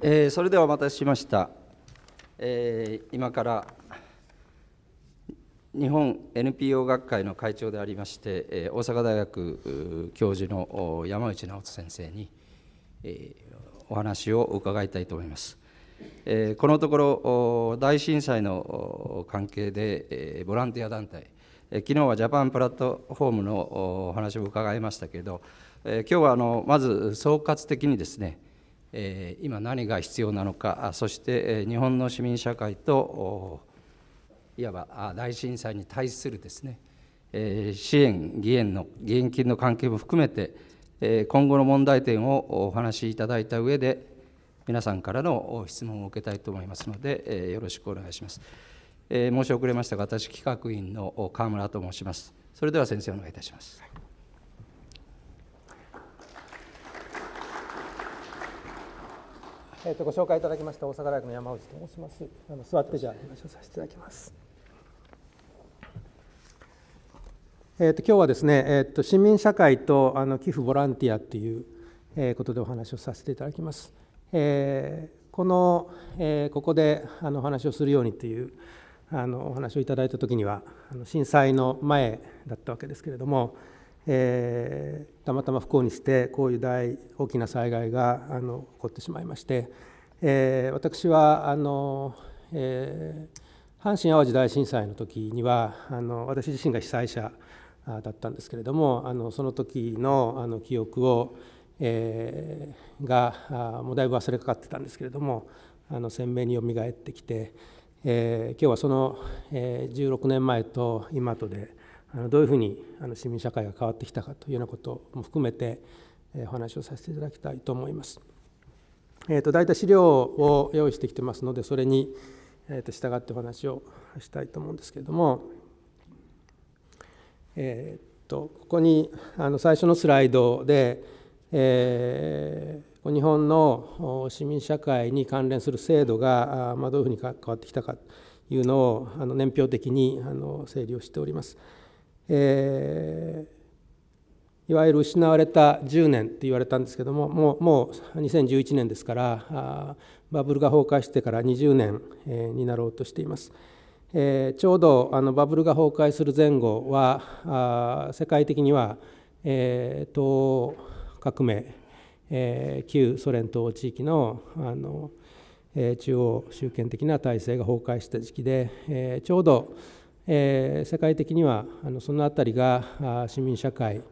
えー、それではお待たせしました、えー、今から日本 NPO 学会の会長でありまして、えー、大阪大学教授の山内直人先生に、えお話を伺いたいと思います。えこのところ大震災の関係で、えボランティア団体、え昨日はジャパンプラットフォームのお話を伺いましたけれど、え今日はあのまず総括的にですね今何が必要なのかそして日本の市民社会といわば大震災に対するですね支援義援の義援金の関係も含めて今後の問題点をお話しいただいた上で皆さんからの質問を受けたいと思いますのでよろしくお願いします。申し遅れましたが私企画員の河村と申します。それでは先生お願いいたします。えー、とご紹介いただきました大阪大学の山内と申します。あの座ってじゃあ話をさせていただきます。えー、と今日はですね、えー、と市民社会とあの寄付ボランティアという、えー、ことでお話をさせていただきます。えー、この、えー、ここであのお話をするようにというあのお話をいただいたときにはあの震災の前だったわけですけれども、えー、たまたま不幸にしてこういう大大きな災害があの起こってしまいまして、えー、私はあの、えー、阪神・淡路大震災の時にはあの私自身が被災者だったんですけれどもあのその時のあの記憶を、えー、がもうだいぶ忘れかかってたんですけれどもあの鮮明によみがえってきて、えー、今日はその、えー、16年前と今とであのどういうふうにあの市民社会が変わってきたかというようなことも含めてお話をさせていただきたいと思います。えーと、い大体資料を用意してきてますのでそれに、えと従ってお話をしたいと思うんですけれども、えーと、ここにあの最初のスライドで、えー、日本の市民社会に関連する制度が、まどういうふうに変わってきたかというのをあの年表的にあの整理をしております。えー、いわゆる失われた10年って言われたんですけどももうもう2011年ですからバブルが崩壊してから20年、えー、になろうとしています。えー、ちょうどあのバブルが崩壊する前後は世界的には、えー、東欧革命、えー、旧ソ連東地域のあの、えー、中央集権的な体制が崩壊した時期で、えー、ちょうど、えー、世界的にはあのそのりが市民社会、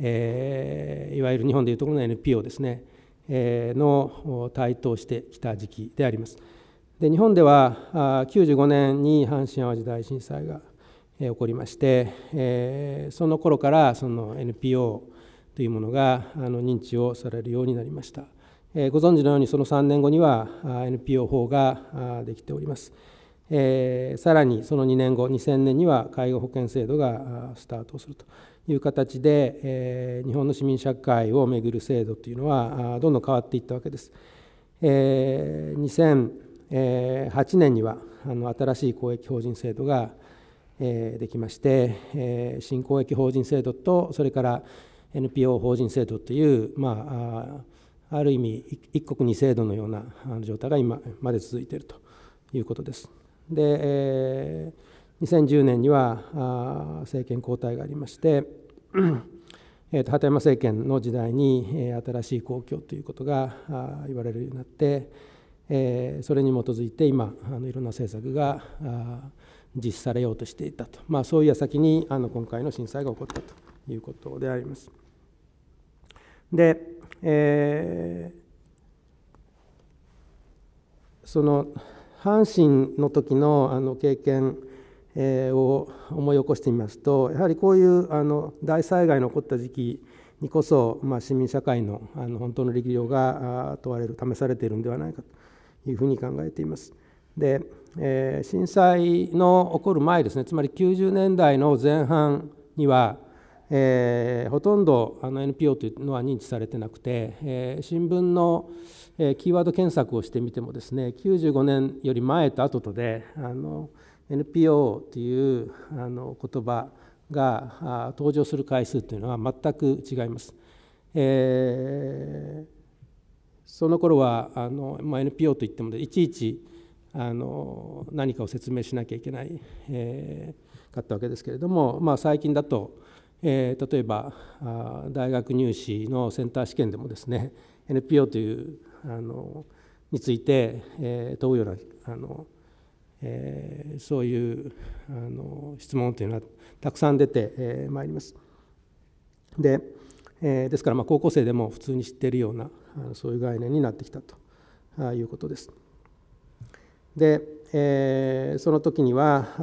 えー、いわゆる日本でいうところの NPO ですね、えー、の台頭してきた時期であります。で日本では95年に阪神・淡路大震災が、起こりまして、えー、その頃からその NPO というものがあの認知をされるようになりました。えー、ご存知のようにその3年後には NPO 法ができております。えー、さらにその2年後2000年には介護保険制度がスタートするという形で、えー、日本の市民社会をめぐる制度というのはどんどん変わっていったわけです。えー、2008年にはあの新しい公益法人制度が、えー、できまして、えー、新公益法人制度とそれから NPO 法人制度という、まあ、ある意味一国二制度のような状態が今まで続いているということです。で、えー、2010年には政権交代がありまして、えー、と鳩山政権の時代に、えー、新しい公共ということが言われるようになって、えー、それに基づいて今あのいろんな政策が実施されようとしていたと、まあ、そういう矢先にあの今回の震災が起こったということであります。で、えー、その阪神の時のあの経験を思い起こしてみますとやはりこういうあの大災害の起こった時期にこそ、まあ、市民社会のあの本当の力量が問われる試されているんではないかというふうに考えています。で、えー、震災の起こる前ですねつまり90年代の前半には、えー、ほとんどあの NPO というのは認知されてなくて、えー、新聞のえキーワード検索をしてみてもですね95年より前と後とであの NPO というあの言葉が登場する回数というのは全く違います。えー、その頃はあの、まあ、NPO といってもいちいちあの何かを説明しなきゃいけない、えー、かったわけですけれども、まあ、最近だと、えー、例えばあ大学入試のセンター試験でもですね NPO というあのについて、えー、問うようなあの、えー、そういうあの質問というのはたくさん出て、えー、まいります。で,、えー、ですからまあ高校生でも普通に知っているようなあのそういう概念になってきたとあいうことです。で、えー、その時にはあ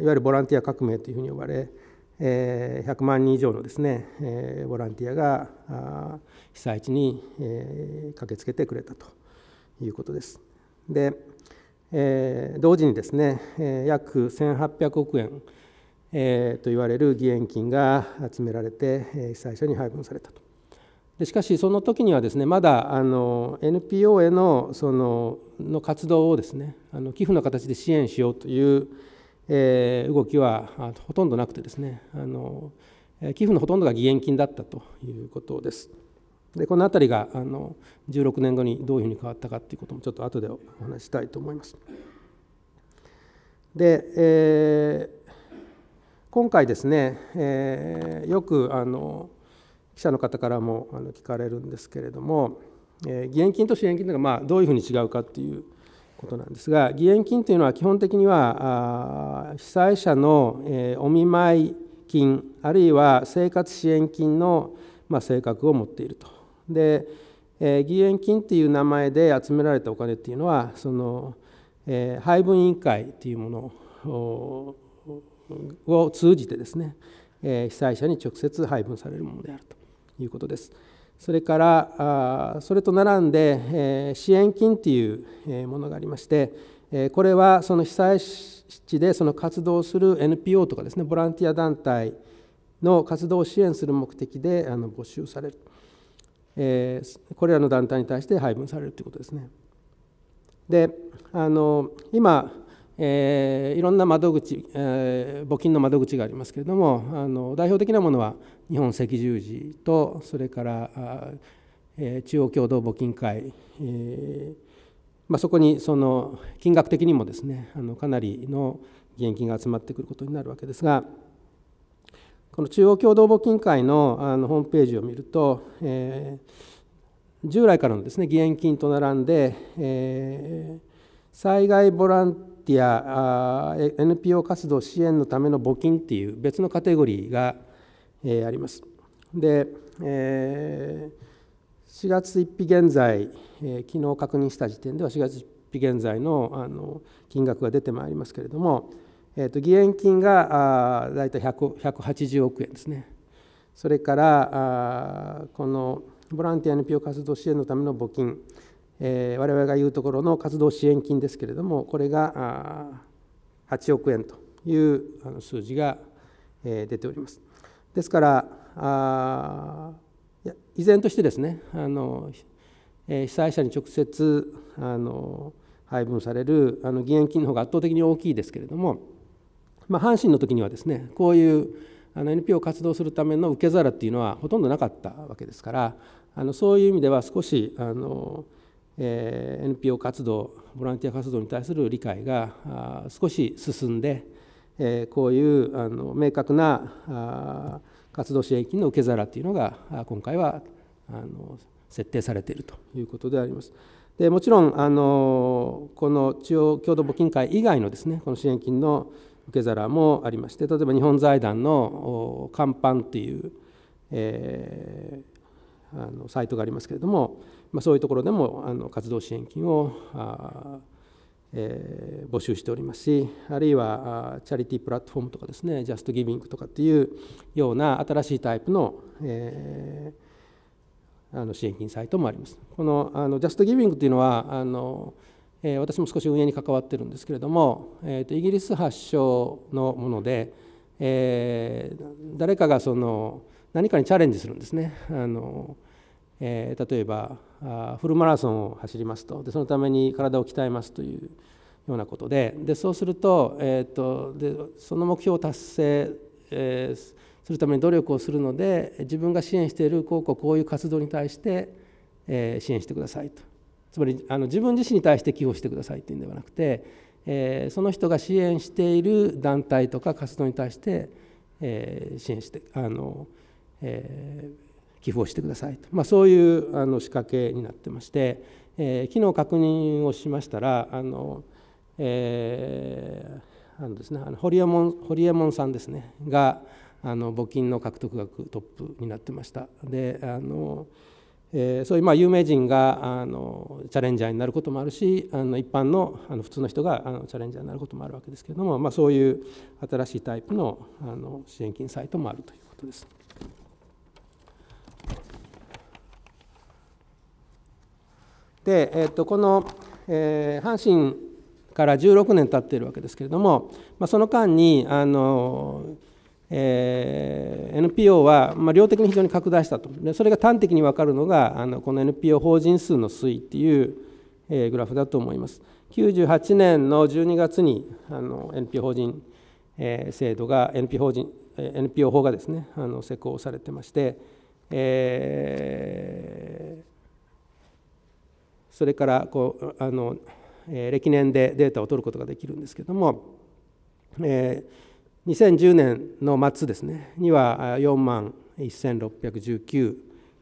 いわゆるボランティア革命というふうに呼ばれえ100万人以上のですね、えボランティアが被災地に、え駆けつけてくれたということです。で、え同時にですね、え約1800億円、えと言われる義援金が集められて、え被災者に配分されたと。でしかしその時にはですねまだあの NPO へのそのの活動をですねあの寄付の形で支援しようというえー、動きはほとんどなくてですねあの寄付のほとんどが義援金だったということです。でこの辺りがあの16年後にどういうふうに変わったかということもちょっと後でお話したいと思います。で、えー、今回ですね、えー、よくあの記者の方からもあの聞かれるんですけれども、えー、義援金と支援金というのがまあどういうふうに違うかっていうことなんですが義援金というのは基本的には被災者の、えお見舞い金あるいは生活支援金の、ま性格を持っていると。で、え義援金という名前で集められたお金っていうのはその、え配分委員会というものを通じてですね、え被災者に直接配分されるものであるということです。それからそれと並んで支援金というものがありましてこれはその被災地でその活動する NPO とかですねボランティア団体の活動を支援する目的であの募集される、えこれらの団体に対して配分されるということですね。であの今えー、いろんな窓口、えー、募金の窓口がありますけれどもあの代表的なものは日本赤十字とそれからあ、えー、中央共同募金会、えまあ、そこにその金額的にもですねあのかなりの義援金が集まってくることになるわけですがこの中央共同募金会のあのホームページを見ると、え従来からのですね義援金と並んで、え災害ボランティアティア NPO 活動支援のための募金っていう別のカテゴリーが、あります。で、4月1日現在、昨日確認した時点では4月1日現在の金額が出てまいりますけれども、えーと、義援金が大体180億円ですね。それからこのボランティア NPO 活動支援のための募金えー、我々が言うところの活動支援金ですけれどもこれが8億円という数字が出ております。ですからあ依然としてですねあの、え被災者に直接あの配分されるあの義援金の方が圧倒的に大きいですけれども、まあ、阪神の時にはですねこういうあの NPO 活動するための受け皿っていうのはほとんどなかったわけですからあのそういう意味では少しあの、え NPO 活動ボランティア活動に対する理解が少し進んで、えこういうあの明確な活動支援金の受け皿というのが今回はあの設定されているということであります。でもちろんあのこの中央共同募金会以外のですねこの支援金の受け皿もありまして例えば日本財団の「甲パン」っていう、えー、あのサイトがありますけれどもまあ、そういうところでもあの活動支援金をあ、えー、募集しておりますしあるいはチャリティープラットフォームとかですねジャストギビングとかっていうような新しいタイプの、えー、あの支援金サイトもあります。このあのジャストギビングっていうのはあのえー、私も少し運営に関わってるんですけれども、えーと、とイギリス発祥のもので、えー、誰かがその何かにチャレンジするんですね。あのえー、例えばフルマラソンを走りますとでそのために体を鍛えますというようなことででそうすると,、えーと、でその目標を達成、えー、するために努力をするので自分が支援しているこうこうこういう活動に対して、えー、支援してくださいとつまりあの自分自身に対して寄付してくださいというんではなくて、えー、その人が支援している団体とか活動に対して、え支援してあの、えー寄付をしてくださいと、まあ、そういうあの仕掛けになってまして、えー、昨日確認をしましたらあの、えー、あのですねあのホリエモンホリエモンさんですねがあの募金の獲得額トップになってました。であのえー、そういうまあ有名人があのチャレンジャーになることもあるしあの一般のあの普通の人があのチャレンジャーになることもあるわけですけれども、まあ、そういう新しいタイプのあの支援金サイトもあるということです。で、えー、とこの、えー、阪神から16年経っているわけですけれども、まあ、その間にあの、えー、NPO は、まあ、量的に非常に拡大したとでそれが端的に分かるのがあのこの NPO 法人数の推移っていう、えー、グラフだと思います。98年の12月にあの NPO 法人、えー、制度が NPO 法人 NPO 法がですねあの施行されてまして、えー、それからこうあの、えー、歴年でデータを取ることができるんですけども、えー、2010年の末ですねには4万1619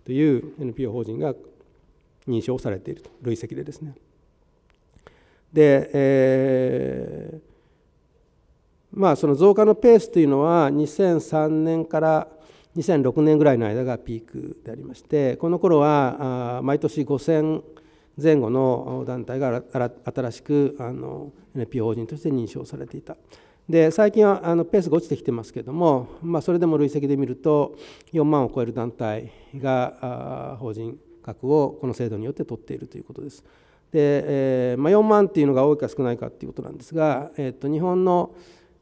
という NPO 法人が認証されていると累積でですね。で、えー、まあその増加のペースというのは2003年から2006年ぐらいの間がピークでありましてこの頃は毎年5000前後の団体が新しくあの NPO 法人として認証されていた。で最近はあのペースが落ちてきてますけども、まあ、それでも累積で見ると4万を超える団体が法人格をこの制度によって取っているということです。でえー、まあ、4万っていうのが多いか少ないかっていうことなんですが、えー、と日本の、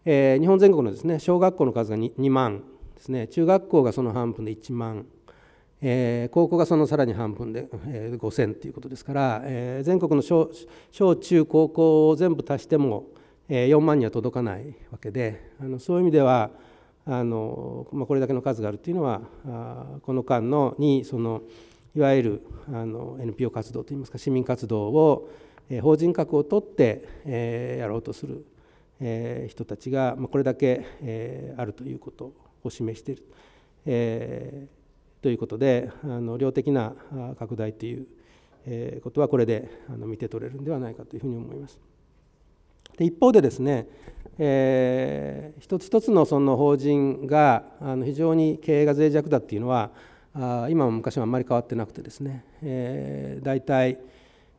え日本全国のですね小学校の数が 2, 2万ですね中学校がその半分で1万え高校がそのさらに半分で、え5000ということですから、え全国の小小中高校を全部足しても、え4万には届かないわけであのそういう意味ではあの、まあ、これだけの数があるというのはあこの間のにそのいわゆるあの NPO 活動といいますか市民活動を、え法人格を取って、えやろうとする、え人たちが、まあ、これだけ、えあるということを示している。えーということであの量的な拡大ということはこれで見て取れるんではないかというふうに思います。で一方でですね、えー、一つ一つのその法人があの非常に経営が脆弱だっていうのはあ今も昔もあんまり変わってなくてですね、えー、大体、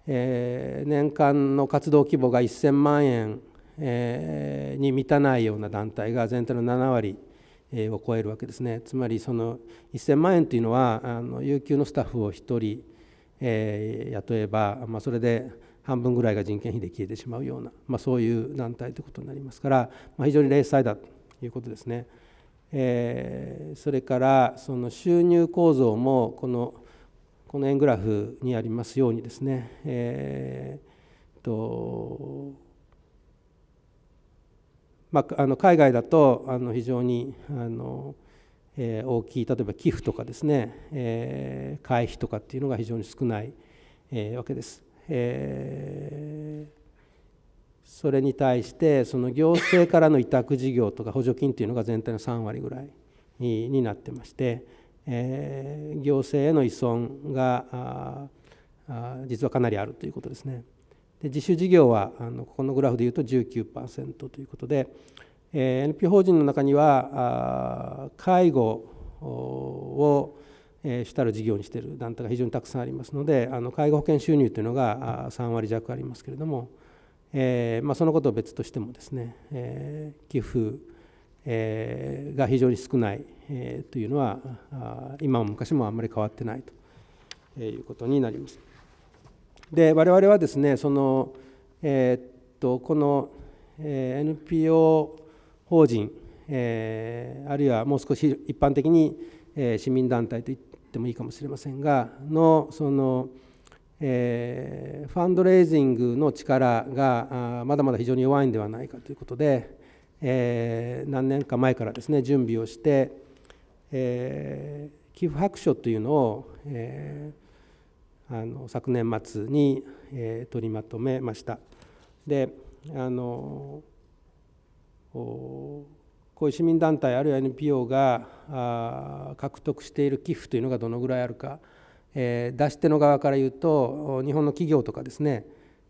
えー、年間の活動規模が1000万円、えー、に満たないような団体が全体の7割を超えるわけですねつまりその1000万円というのはあの有給のスタッフを1人、えー、雇えば、まあ、それで半分ぐらいが人件費で消えてしまうような、まあ、そういう団体ということになりますから、まあ、非常に零細だということですね。えー、それからその収入構造もこのこの円グラフにありますようにですね、えーと、とまあ、あの海外だとあの非常にあの、えー、大きい例えば寄付とかですね、えー、会費とかっていうのが非常に少ない、えー、わけです。えー、それに対してその行政からの委託事業とか補助金っていうのが全体の3割ぐらいになってまして、えー、行政への依存が実はかなりあるということですね。で自主事業はあのここのグラフでいうと19%ということで、えー、n p 法人の中には介護を主たる事業にしている団体が非常にたくさんありますのであの介護保険収入というのが3割弱ありますけれども、えーまあ、そのことを別としてもですね、えー、寄付、えー、が非常に少ない、えー、というのは今も昔もあんまり変わってないということになります。で我々はですねその、えー、っとこの、えー、NPO 法人、えー、あるいはもう少し一般的に、えー、市民団体と言ってもいいかもしれませんがのその、えー、ファンドレイジングの力があまだまだ非常に弱いんではないかということで、えー、何年か前からですね準備をして、えー、寄付白書というのを、えあの昨年末に、えー、取りまとめました。であのこういう市民団体あるいは NPO が獲得している寄付というのがどのぐらいあるか、えー、出し手の側から言うと日本の企業とかですね、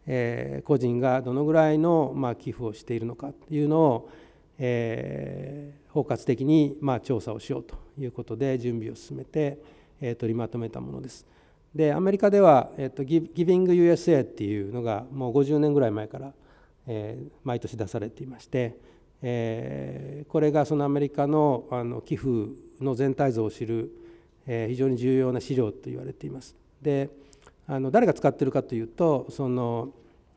えー、個人がどのぐらいの、まあ、寄付をしているのかというのを、えー、包括的に、まあ、調査をしようということで準備を進めて、えー、取りまとめたものです。でアメリカでは、えっと、ギビング USA っていうのがもう50年ぐらい前から、えー、毎年出されていまして、えー、これがそのアメリカのあの寄付の全体像を知る、えー、非常に重要な資料と言われています。であの誰が使ってるかというとその、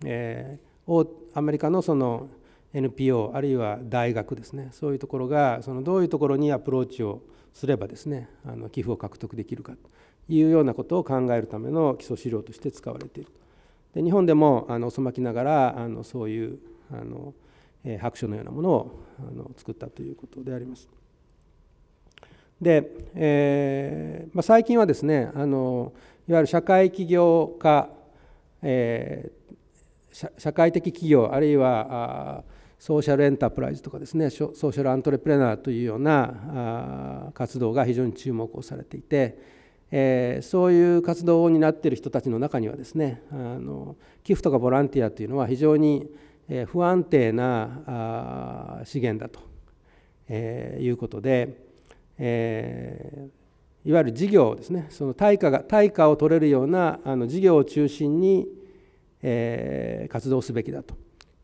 えー、アメリカのその NPO あるいは大学ですねそういうところがそのどういうところにアプローチをすればですねあの寄付を獲得できるかいうようなことを考えるための基礎資料として使われているで日本でもあの遅まきながらあのそういうあの、えー、白書のようなものをあの作ったということであります。で、えーまあ、最近はですねあのいわゆる社会起業家、えー、社会的企業あるいはあソーシャルエンタープライズとかですねソーシャルアントレプレナーというようなあ活動が非常に注目をされていて、えー、そういう活動を担っている人たちの中にはですねあの寄付とかボランティアというのは非常に不安定な資源だと、えー、いうことで、えー、いわゆる事業ですねその対価が対価を取れるようなあの事業を中心に、え活動すべきだと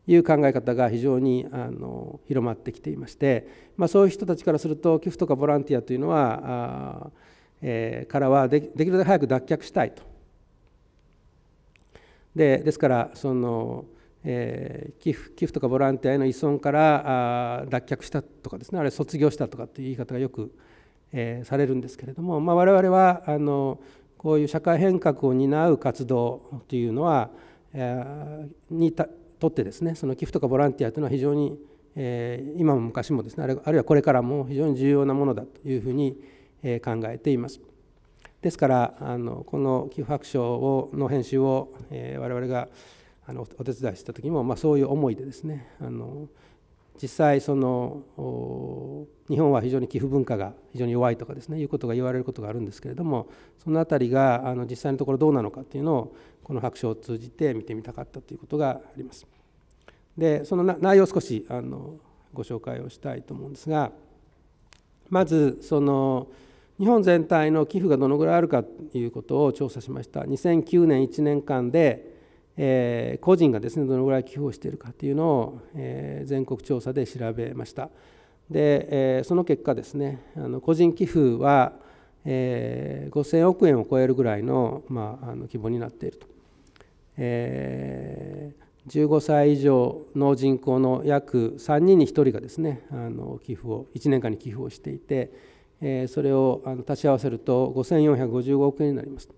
いう考え方が非常にあの広まってきていまして、まあ、そういう人たちからすると寄付とかボランティアというのはあえからはできるだけ早く脱却したいと。でですからその、えー、寄付寄付とかボランティアへの依存からあ脱却したとかですねあるいは卒業したとかっていう言い方がよく、えー、されるんですけれども、まあ、我々はあのこういう社会変革を担う活動というのは、えー、にたとってですねその寄付とかボランティアというのは非常に、えー、今も昔もですねあるいはこれからも非常に重要なものだというふうに、え考えています。ですからあのこの寄付白書をの編集を、えー、我々があのお手伝いした時も、まあ、そういう思いでですねあの実際その日本は非常に寄付文化が非常に弱いとかですねいうことが言われることがあるんですけれどもその辺りがあの実際のところどうなのかっていうのをこの白書を通じて見てみたかったということがあります。でその内容を少しあのご紹介をしたいと思うんですがまずその日本全体の寄付がどのぐらいあるかということを調査しました2009年1年間で、えー、個人がですねどのぐらい寄付をしているかというのを、えー、全国調査で調べましたで、えー、その結果ですねあの個人寄付は、えー、5000億円を超えるぐらいの,、まあ、あの規模になっていると、えー、15歳以上の人口の約3人に1人がですねあの寄付を1年間に寄付をしていてえそれを足し合わせると5455億円になります。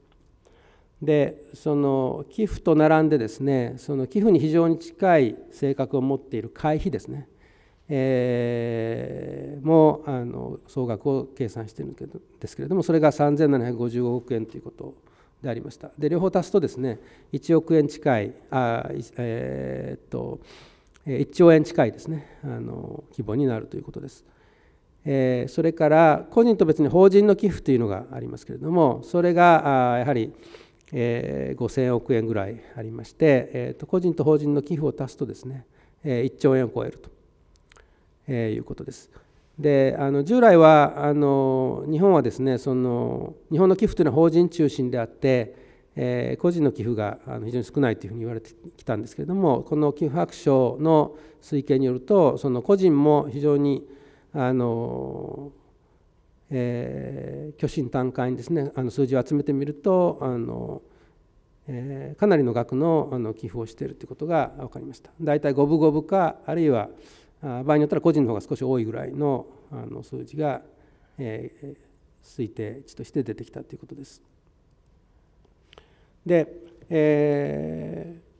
でその寄付と並んでですねその寄付に非常に近い性格を持っている会費ですね、えー、もあの総額を計算しているんですけれどもそれが3755億円ということでありましたで両方足すとですね1億円近いあ、えー、っと1兆円近いですねあの規模になるということです。えそれから個人と別に法人の寄付というのがありますけれどもそれがやはりえ5000億円ぐらいありまして、えと個人と法人の寄付を足すとですね、え1兆円を超えると、えいうことです。であの従来はあの日本はですねその日本の寄付というのは法人中心であって、え個人の寄付があの非常に少ないというふうに言われてきたんですけれどもこの寄付白書の推計によるとその個人も非常に、あの、えー、巨神単価にですねあの数字を集めてみるとあの、えー、かなりの額のあの寄付をしているということが分かりました大体五分五分かあるいは場合によったら個人の方が少し多いぐらいのあの数字が、えー、推定値として出てきたということです。で、えー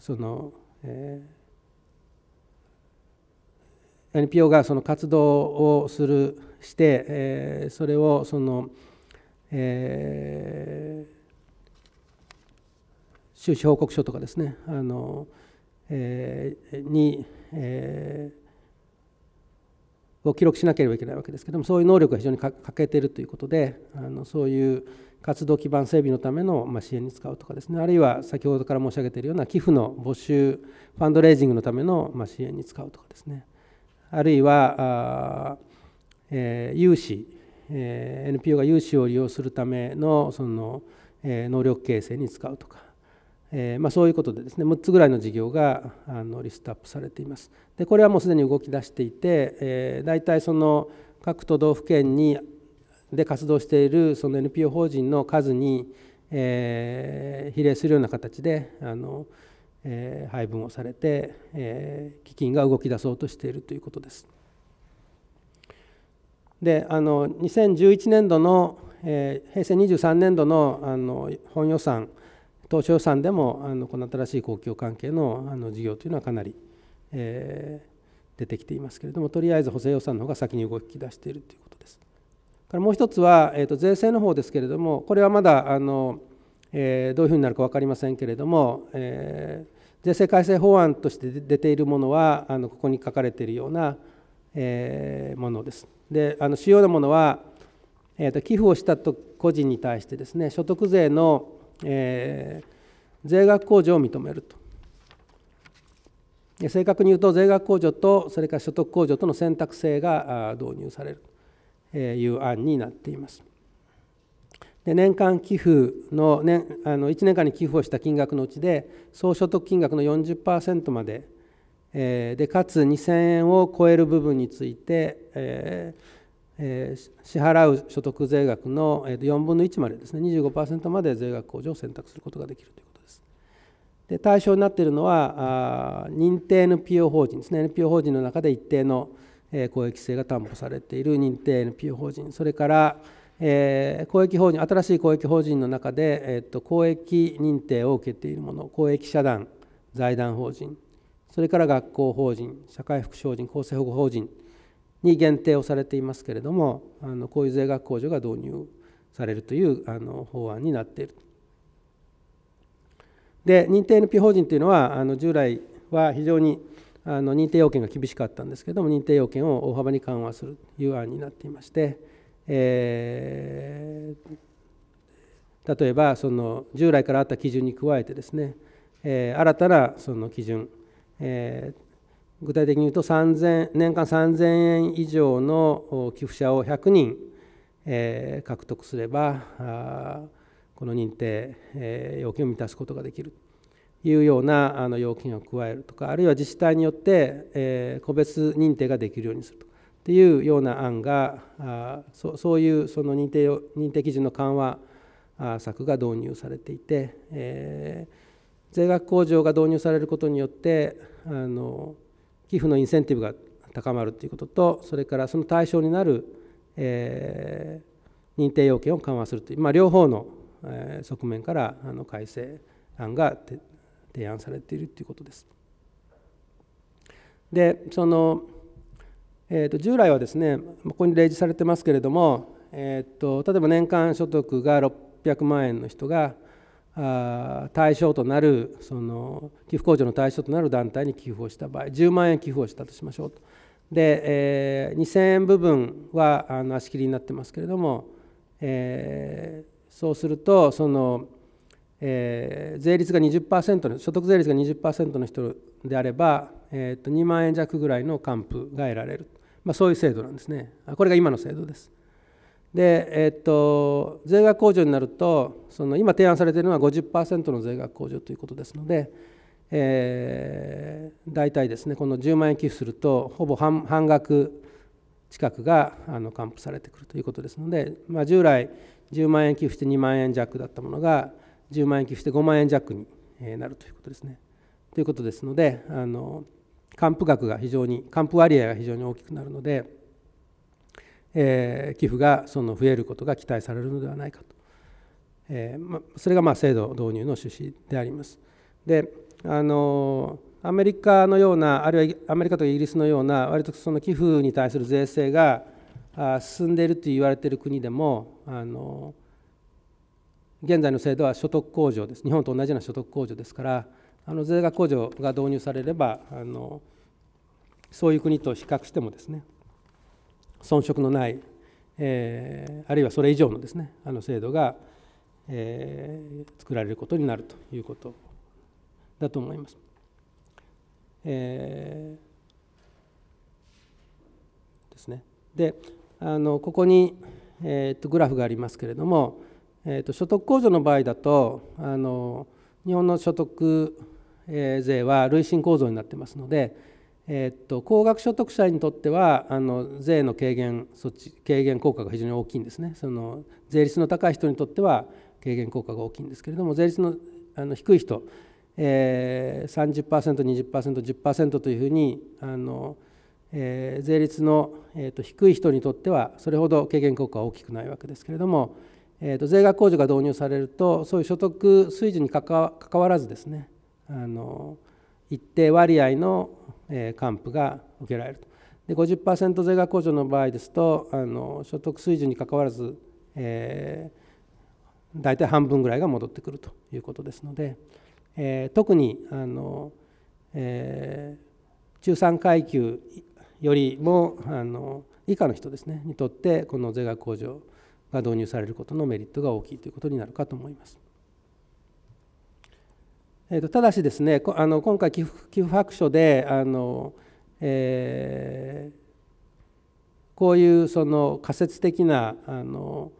その、えー、NPO がその活動をするして、えー、それをその、えー、収支報告書とかですねあの、えー、に、えー、を記録しなければいけないわけですけどもそういう能力が非常に欠けているということであのそういう活動基盤整備のための支援に使うとかですねあるいは先ほどから申し上げているような寄付の募集ファンドレイジングのための支援に使うとかですねあるいは融資、NPO が融資を利用するためのその、能力形成に使うとか、えーまあ、そういうことでですね6つぐらいの事業があのリストアップされています。でこれはもうすでに動き出していて、えー、大体その各都道府県にで活動しているその NPO 法人の数に、えー、比例するような形であの、えー、配分をされて、えー、基金が動き出そうとしているということです。であの2011年度の、えー、平成23年度のあの本予算当初予算でもあのこの新しい公共関係のあの事業というのはかなり、えー、出てきていますけれどもとりあえず補正予算の方が先に動き出しているということです。からもう一つは、えーと、税制の方ですけれどもこれはまだあの、えー、どういうふうになるか分かりませんけれども、えー、税制改正法案として出ているものはあのここに書かれているような、えー、ものです。であの主要なものは、えーと、寄付をしたと個人に対してですね所得税の、えー、税額控除を認めると。正確に言うと税額控除とそれから所得控除との選択制が導入されるいう案になっています。で年間寄付の年あの1年間に寄付をした金額のうちで総所得金額の40%まで、えー、でかつ2000円を超える部分について、えーえー、支払う所得税額の4分の1までですね25%まで税額控除を選択することができるということです。で対象になっているのはあ認定 NPO 法人ですね NPO 法人の中で一定の公益性が担保されている認定 NPO 法人それから公益法人新しい公益法人の中で、えっと、公益認定を受けているもの公益社団財団法人それから学校法人社会福祉法人厚生保護法人に限定をされていますけれどもあのこういう税額控除が導入されるというあの法案になっている。で認定 NP 法人というのはあの従来は非常にあの認定要件が厳しかったんですけども認定要件を大幅に緩和するという案になっていまして、えー、例えばその従来からあった基準に加えてですね、えー、新たなその基準、えー、具体的に言うと3000年間3000円以上の寄付者を100人、えー、獲得すればこの認定、えー、要件を満たすことができる。いうようなあの要件を加えるとかあるいは自治体によって、え個別認定ができるようにするとっていうような案があそそういうその認定認定基準の緩和策が導入されていて、えー、税額控除が導入されることによってあの寄付のインセンティブが高まるということとそれからその対象になる、えー、認定要件を緩和するという、まあ、両方の、え側面からあの改正案が提案されているということです。でその、えー、と従来はですねここに例示されてますけれども、えーと、例えば年間所得が600万円の人があ対象となるその寄付控除の対象となる団体に寄付をした場合10万円寄付をしたとしましょうと。で、えー、2000円部分はあの足切りになってますけれども、えー、そうするとそのえー、税率が20%の所得税率が20%の人であれば、えー、と2万円弱ぐらいの還付が得られる、まあ、そういう制度なんですねこれが今の制度ですで、えーと、税額控除になるとその今提案されているのは50%の税額控除ということですので、えー、大体ですねこの10万円寄付するとほぼ半半額近くがあの還付されてくるということですので、まあ、従来10万円寄付して2万円弱だったものが10万円寄付して5万円弱になるということですね。ということですのであの還付額が非常に還付割合が非常に大きくなるので、えー、寄付がその増えることが期待されるのではないかと、えーま、それがまあ制度導入の趣旨であります。であのアメリカのようなあるいはアメリカとかイギリスのような割とその寄付に対する税制が進んでいると言われている国でもあの現在の制度は所得控除です、日本と同じような所得控除ですから、あの税額控除が導入されればあの、そういう国と比較してもですね、遜色のない、えー、あるいはそれ以上のですねあの制度が、えー、作られることになるということだと思います。えー、ですね。であのここに、えー、っとグラフがありますけれども、えーと、所得控除の場合だとあの日本の所得、え税は累進構造になってますので、えーと、高額所得者にとってはあの税の軽減措置軽減効果が非常に大きいんですねその税率の高い人にとっては軽減効果が大きいんですけれども税率のあの低い人、えー、30%20%10% というふうにあの、えー、税率の、えーと低い人にとってはそれほど軽減効果は大きくないわけですけれどもえー、と税額控除が導入されるとそういう所得水準にかかわらずですねあの一定割合の、え還付が受けられるとで50%税額控除の場合ですとあの所得水準にかかわらず、えー、大体半分ぐらいが戻ってくるということですので、えー、特にあの、えー、中産階級よりもあの以下の人ですねにとってこの税額控除が導入されることのメリットが大きいということになるかと思います。えー、とただしですねこあの今回寄付寄付白書であの、えー、こういうその仮説的なあの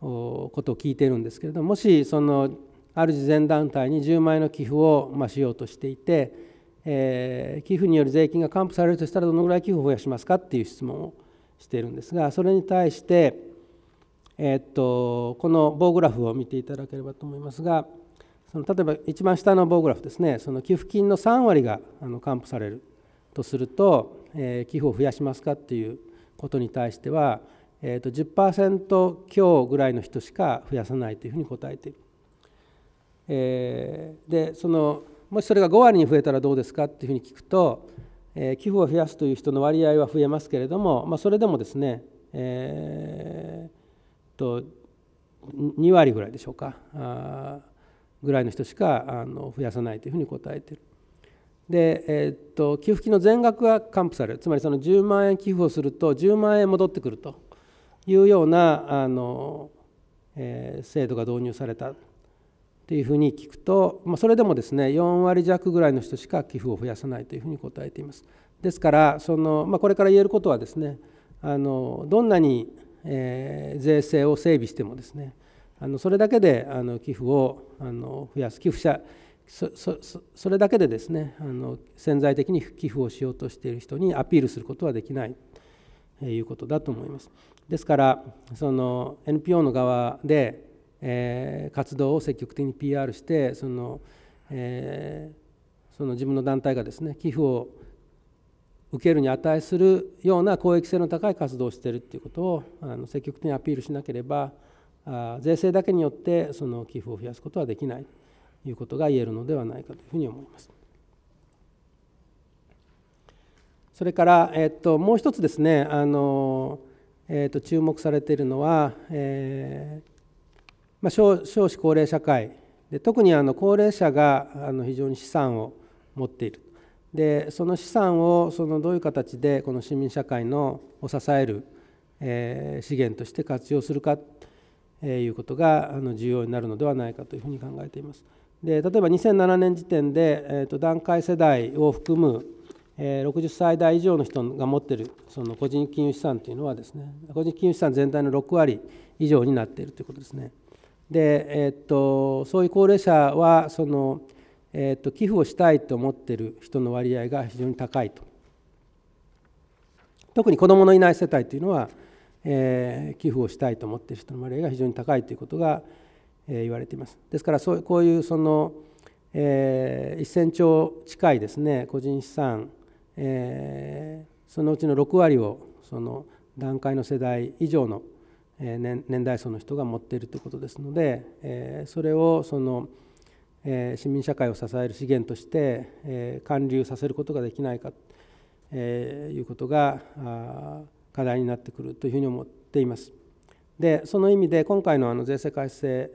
ことを聞いてるんですけれどもしそのある慈善団体に10万円の寄付をまあしようとしていて、えー、寄付による税金が還付されるとしたらどのぐらい寄付を増やしますかっていう質問をしているんですがそれに対してえっとこの棒グラフを見ていただければと思いますがその例えば一番下の棒グラフですねその寄付金の3割があの還付されるとすると、えー、寄付を増やしますかっていうことに対しては、えー、っと10%強ぐらいの人しか増やさないというふうに答えている。えー、でそのもしそれが5割に増えたらどうですかっていうふうに聞くと、えー、寄付を増やすという人の割合は増えますけれども、まあ、それでもですね、えと2割ぐらいでしょうかあぐらいの人しかあの増やさないというふうに答えてる。で、えー、っと寄付金の全額が還付されるつまりその10万円寄付をすると10万円戻ってくるというようなあの、えー、制度が導入されたというふうに聞くと、まあ、それでもですね4割弱ぐらいの人しか寄付を増やさないというふうに答えています。ですからその、まあ、これから言えることはですねあのどんなにえー、税制を整備してもですねあのそれだけであの寄付をあの増やす寄付者そそれだけでですねあの潜在的に寄付をしようとしている人にアピールすることはできないということだと思います。ですからその NPO の側で、えー、活動を積極的に PR してその、えー、その自分の団体がですね寄付を受けるに値するような公益性の高い活動をしているということをあの積極的にアピールしなければあ税制だけによってその寄付を増やすことはできないということが言えるのではないかというふうに思います。それから、えっと、もう一つですねあの、えっと、注目されているのは、えーまあ、少少子高齢社会で特にあの高齢者があの非常に資産を持っているでその資産をそのどういう形でこの市民社会のを支える、え資源として活用するか、えいうことがあの重要になるのではないかというふうに考えています。で例えば2007年時点で、えーと、段団塊世代を含む、えー、60歳代以上の人が持っているその個人金融資産というのはですね個人金融資産全体の6割以上になっているということですね。で、えーと、とそういう高齢者はそのえーと、寄付をしたいと思っている人の割合が非常に高いと特に子どものいない世帯というのは、えー、寄付をしたいと思っている人の割合が非常に高いということが、えー、言われていますですからそうこういうその、えー、1000兆近いですね個人資産、えー、そのうちの6割をその段階の世代以上の年代層の人が持っているということですので、えー、それをそのえ市民社会を支える資源として、え還流させることができないか、えいうことが課題になってくるというふうに思っています。でその意味で今回のあの税制改正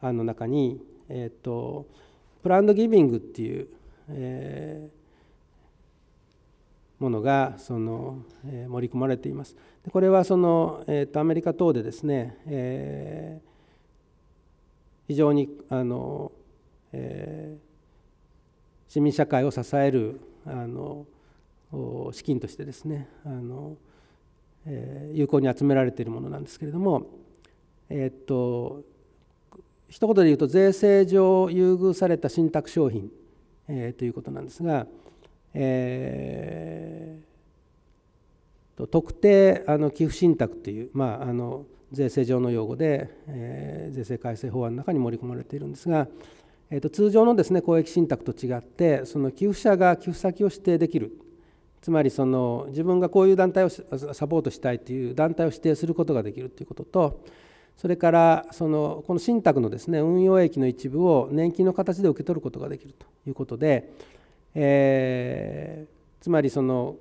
案の中に、えーと、プランドギビングっていう、えー、ものがその、えー、盛り込まれています。でこれはその、えーと、アメリカ等でですね、え非常にあの、えー、市民社会を支えるあの資金としてですねあの、えー、有効に集められているものなんですけれども、えー、っと一言で言うと税制上優遇された信託商品、えー、ということなんですが、えー、特定あの寄付信託という、まあ、あの税制上の用語で、えー、税制改正法案の中に盛り込まれているんですが、えーと、通常のです、ね、公益信託と違ってその寄付者が寄付先を指定できるつまりその自分がこういう団体をサポートしたいという団体を指定することができるということとそれからそのこの信託のですね運用益の一部を年金の形で受け取ることができるということで、えー、つまりその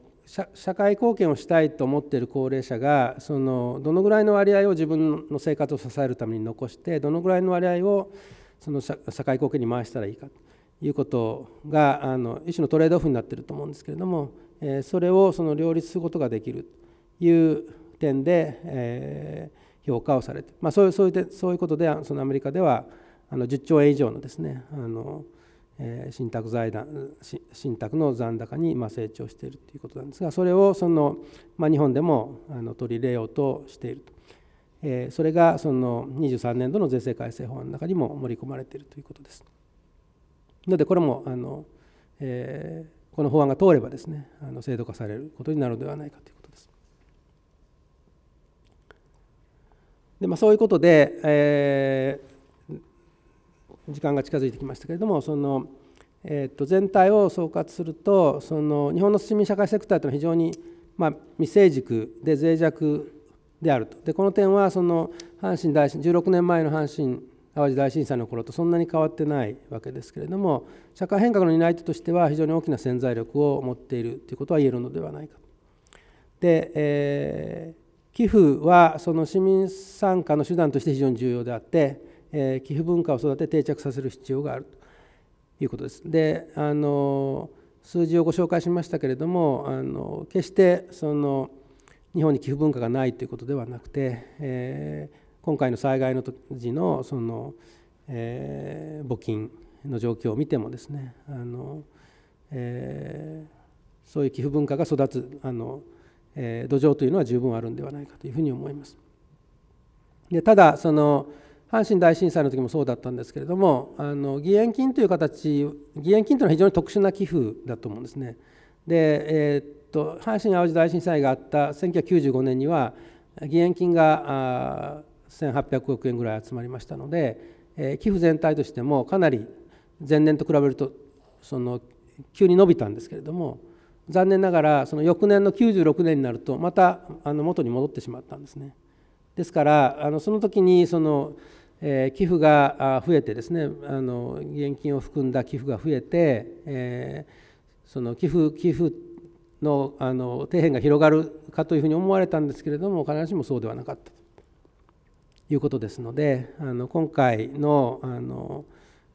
社会貢献をしたいと思っている高齢者がそのどのぐらいの割合を自分の生活を支えるために残してどのぐらいの割合をその社会貢献に回したらいいかということがあの一種のトレードオフになっていると思うんですけれども、えそれをその両立することができるという点で、え評価をされて、まあ、そういうそういうそういうことでそのアメリカではあの10兆円以上のですねあの信託財団信託の残高にま成長しているということなんですがそれをその、ま日本でもあの取り入れようとしていると、えそれがその23年度の税制改正法案の中にも盛り込まれているということですのでこれもあの、えこの法案が通ればですねあの制度化されることになるのではないかということですで、まあ、そういうことで、えー時間が近づいてきましたけれどもそのえー、と全体を総括するとその日本の市民社会セクターというのは非常に、まあ、未成熟で脆弱であるとでこの点はその阪神大震16年前の阪神・淡路大震災の頃とそんなに変わってないわけですけれども社会変革の担い手としては非常に大きな潜在力を持っているということは言えるのではないかと。で、えー、寄付はその市民参加の手段として非常に重要であって、えー、寄付文化を育て定着させる必要があると。いうことです。であの数字をご紹介しましたけれどもあの決してその日本に寄付文化がないということではなくて、えー、今回の災害の時のその、えー、募金の状況を見てもですねあの、えー、そういう寄付文化が育つあの、え土壌というのは十分あるんではないかというふうに思います。でただその阪神大震災の時もそうだったんですけれどもあの義援金という形義援金というのは非常に特殊な寄付だと思うんですね。で、えー、っと阪神・淡路大震災があった1995年には義援金が1800億円ぐらい集まりましたので、えー、寄付全体としてもかなり前年と比べるとその急に伸びたんですけれども残念ながらその翌年の96年になるとまたあの元に戻ってしまったんですね。ですからあのその時にそのえ寄付が増えてですねあの現金を含んだ寄付が増えて、えその寄付寄付のあの底辺が広がるかというふうに思われたんですけれども必ずしもそうではなかったということですのであの今回のあの、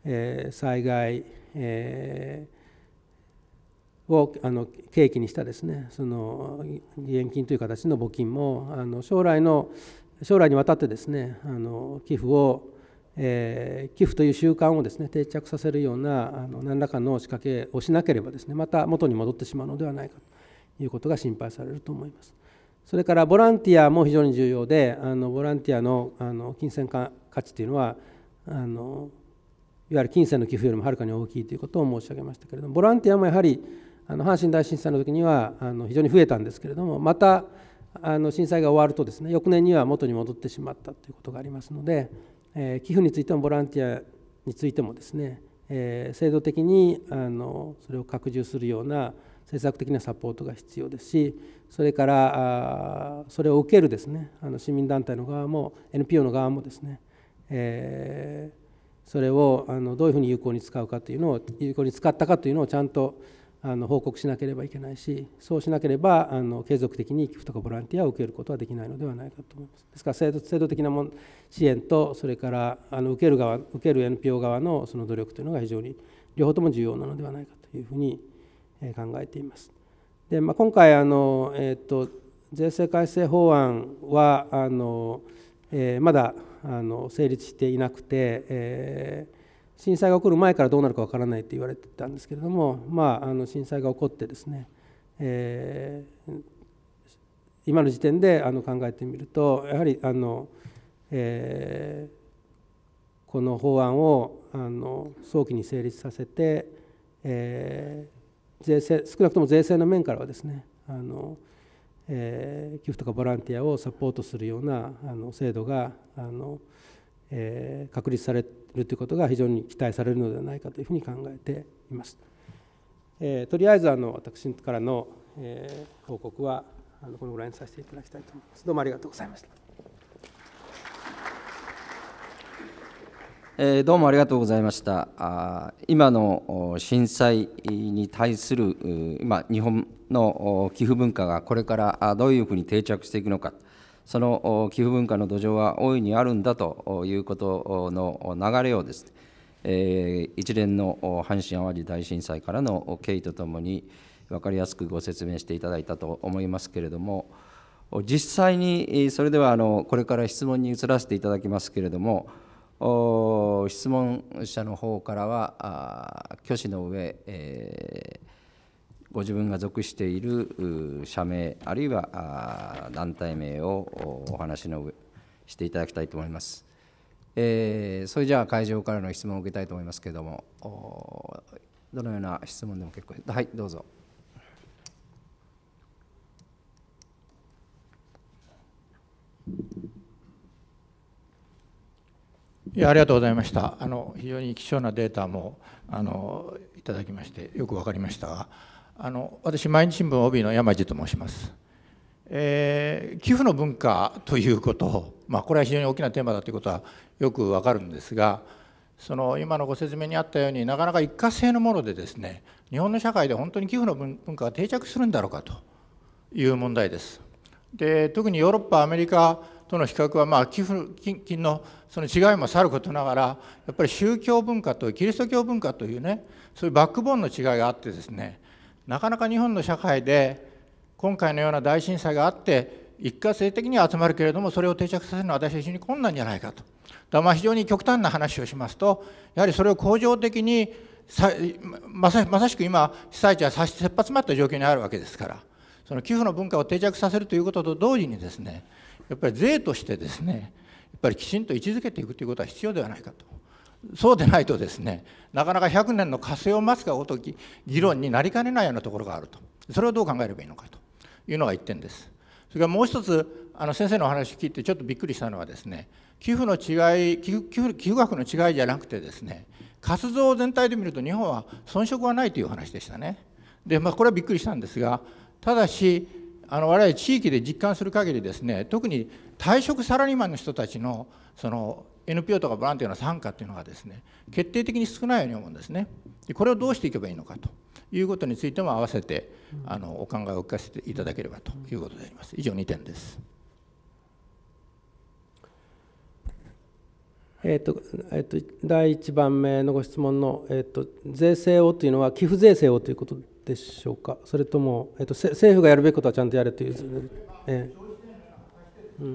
え災害、をあの契機にしたですねその現金という形の募金もあの将来の将来にわたってですねあの寄付を、えー、寄付という習慣をですね定着させるようなあの何らかの仕掛けをしなければですねまた元に戻ってしまうのではないかということが心配されると思います。それからボランティアも非常に重要であのボランティアのあの金銭価値というのはあのいわゆる金銭の寄付よりもはるかに大きいということを申し上げましたけれどもボランティアもやはりあの阪神大震災の時にはあの非常に増えたんですけれどもまたあの震災が終わるとですね翌年には元に戻ってしまったということがありますので、えー、寄付についてもボランティアについてもですね、えー、制度的にあのそれを拡充するような政策的なサポートが必要ですしそれからそれを受けるですねあの市民団体の側も NPO の側もですね、えー、それをあのどういうふうに有効に使うかというのを有効に使ったかというのをちゃんとあの報告しなければいけないしそうしなければあの継続的に寄付とかボランティアを受けることはできないのではないかと思いますですから制度制度的なもん支援とそれからあの受ける側受ける NPO 側のその努力というのが非常に両方とも重要なのではないかというふうに考えていますで、まあ、今回あの、えーと、と税制改正法案はあの、えー、まだあの成立していなくて、えー震災が起こる前からどうなるかわからないって言われてたんですけれども、まあ、あの震災が起こってですね、えー、今の時点であの考えてみるとやはりあの、えー、この法案をあの早期に成立させて、えー、税制少なくとも税制の面からはですねあの、えー、寄付とかボランティアをサポートするようなあの制度があの、えー、確立されてるということが非常に期待されるのではないかというふうに考えています。えー、とりあえずあの私からの、えー、報告はあのこのぐらいにさせていただきたいと思います。どうもありがとうございました。えー、どうもありがとうございました。あ今の震災に対する今日本の寄付文化がこれからどういうふうに定着していくのか。その寄付文化の土壌は大いにあるんだということの流れをですね、一連の阪神・淡路大震災からの経緯とともに分かりやすくご説明していただいたと思いますけれども実際にそれではあのこれから質問に移らせていただきますけれども質問者の方からは挙手の上、えーご自分が属している社名あるいは団体名をお話の上していただきたいと思います。えー、それじゃあ会場からの質問を受けたいと思いますけれどもどのような質問でも結構はいどうぞ。いやありがとうございましたあの非常に貴重なデータもあのいただきましてよく分かりましたがあの私毎日新聞帯の山地と申します、えー、寄付の文化ということ、まあ、これは非常に大きなテーマだということはよくわかるんですがその今のご説明にあったようになかなか一過性のものでですね日本の社会で本当に寄付の文化が定着するんだろうかという問題です。で特にヨーロッパアメリカとの比較は、まあ、寄付金のその違いもさることながらやっぱり宗教文化とキリスト教文化というねそういうバックボーンの違いがあってですねなかなか日本の社会で今回のような大震災があって一過性的に集まるけれどもそれを定着させるのは私は非常に困難じゃないかとだまあ非常に極端な話をしますとやはりそれを恒常的にまさしく今被災地は差し切羽詰まった状況にあるわけですからその寄付の文化を定着させるということと同時にですねやっぱり税としてですねやっぱりきちんと位置づけていくということは必要ではないかと。そうでないとですねなかなか100年の火星を待つかごとき議論になりかねないようなところがあるとそれをどう考えればいいのかというのが1点です。それからもう一つあの先生のお話を聞いてちょっとびっくりしたのはですね寄付の違い寄付寄付額の違いじゃなくてですね活動全体で見ると日本は遜色はないという話でしたね。でまあ、これはびっくりしたんですがただしあの我々地域で実感する限りですね特に退職サラリーマンの人たちのその NPO とかボランティアの参加というのがですね決定的に少ないように思うんですねでこれをどうしていけばいいのかということについても合わせてあのお考えを聞かせていただければということであります以上2点ですえーとえーと、第1番目のご質問の、えーと、税制をというのは寄付税制をということでしょうかそれとも、えーと、政府がやるべきことはちゃんとやれという、えーうん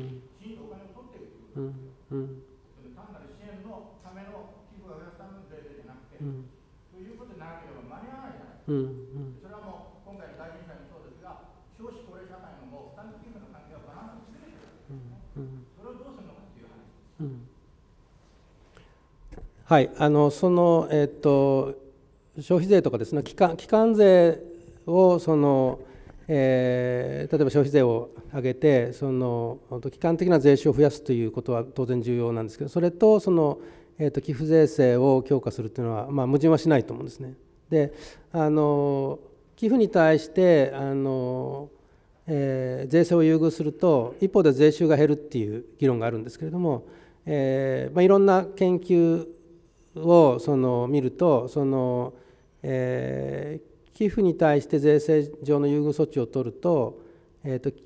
うんうんということなければ間に合わないじゃないですか、うんうん、それはもう今回の大さんもそうですが少子高齢社会のもう負担と義務の関係はバランスを崩れてるわけですね、うんうん、それをどうするのかという話です、うん、はいあのそのえっ、と消費税とかですね期間期間税をその、えー、例えば消費税を上げてその期間的な税収を増やすということは当然重要なんですけどそれとそのえー、と寄付税制を強化するというのは、まあ、矛盾はしないと思うんですね。であの寄付に対してあの、えー、税制を優遇すると一方で税収が減るっていう議論があるんですけれども、えーまあ、いろんな研究をその見るとその、えー、寄付に対して税制上の優遇措置を取ると,、えーと、と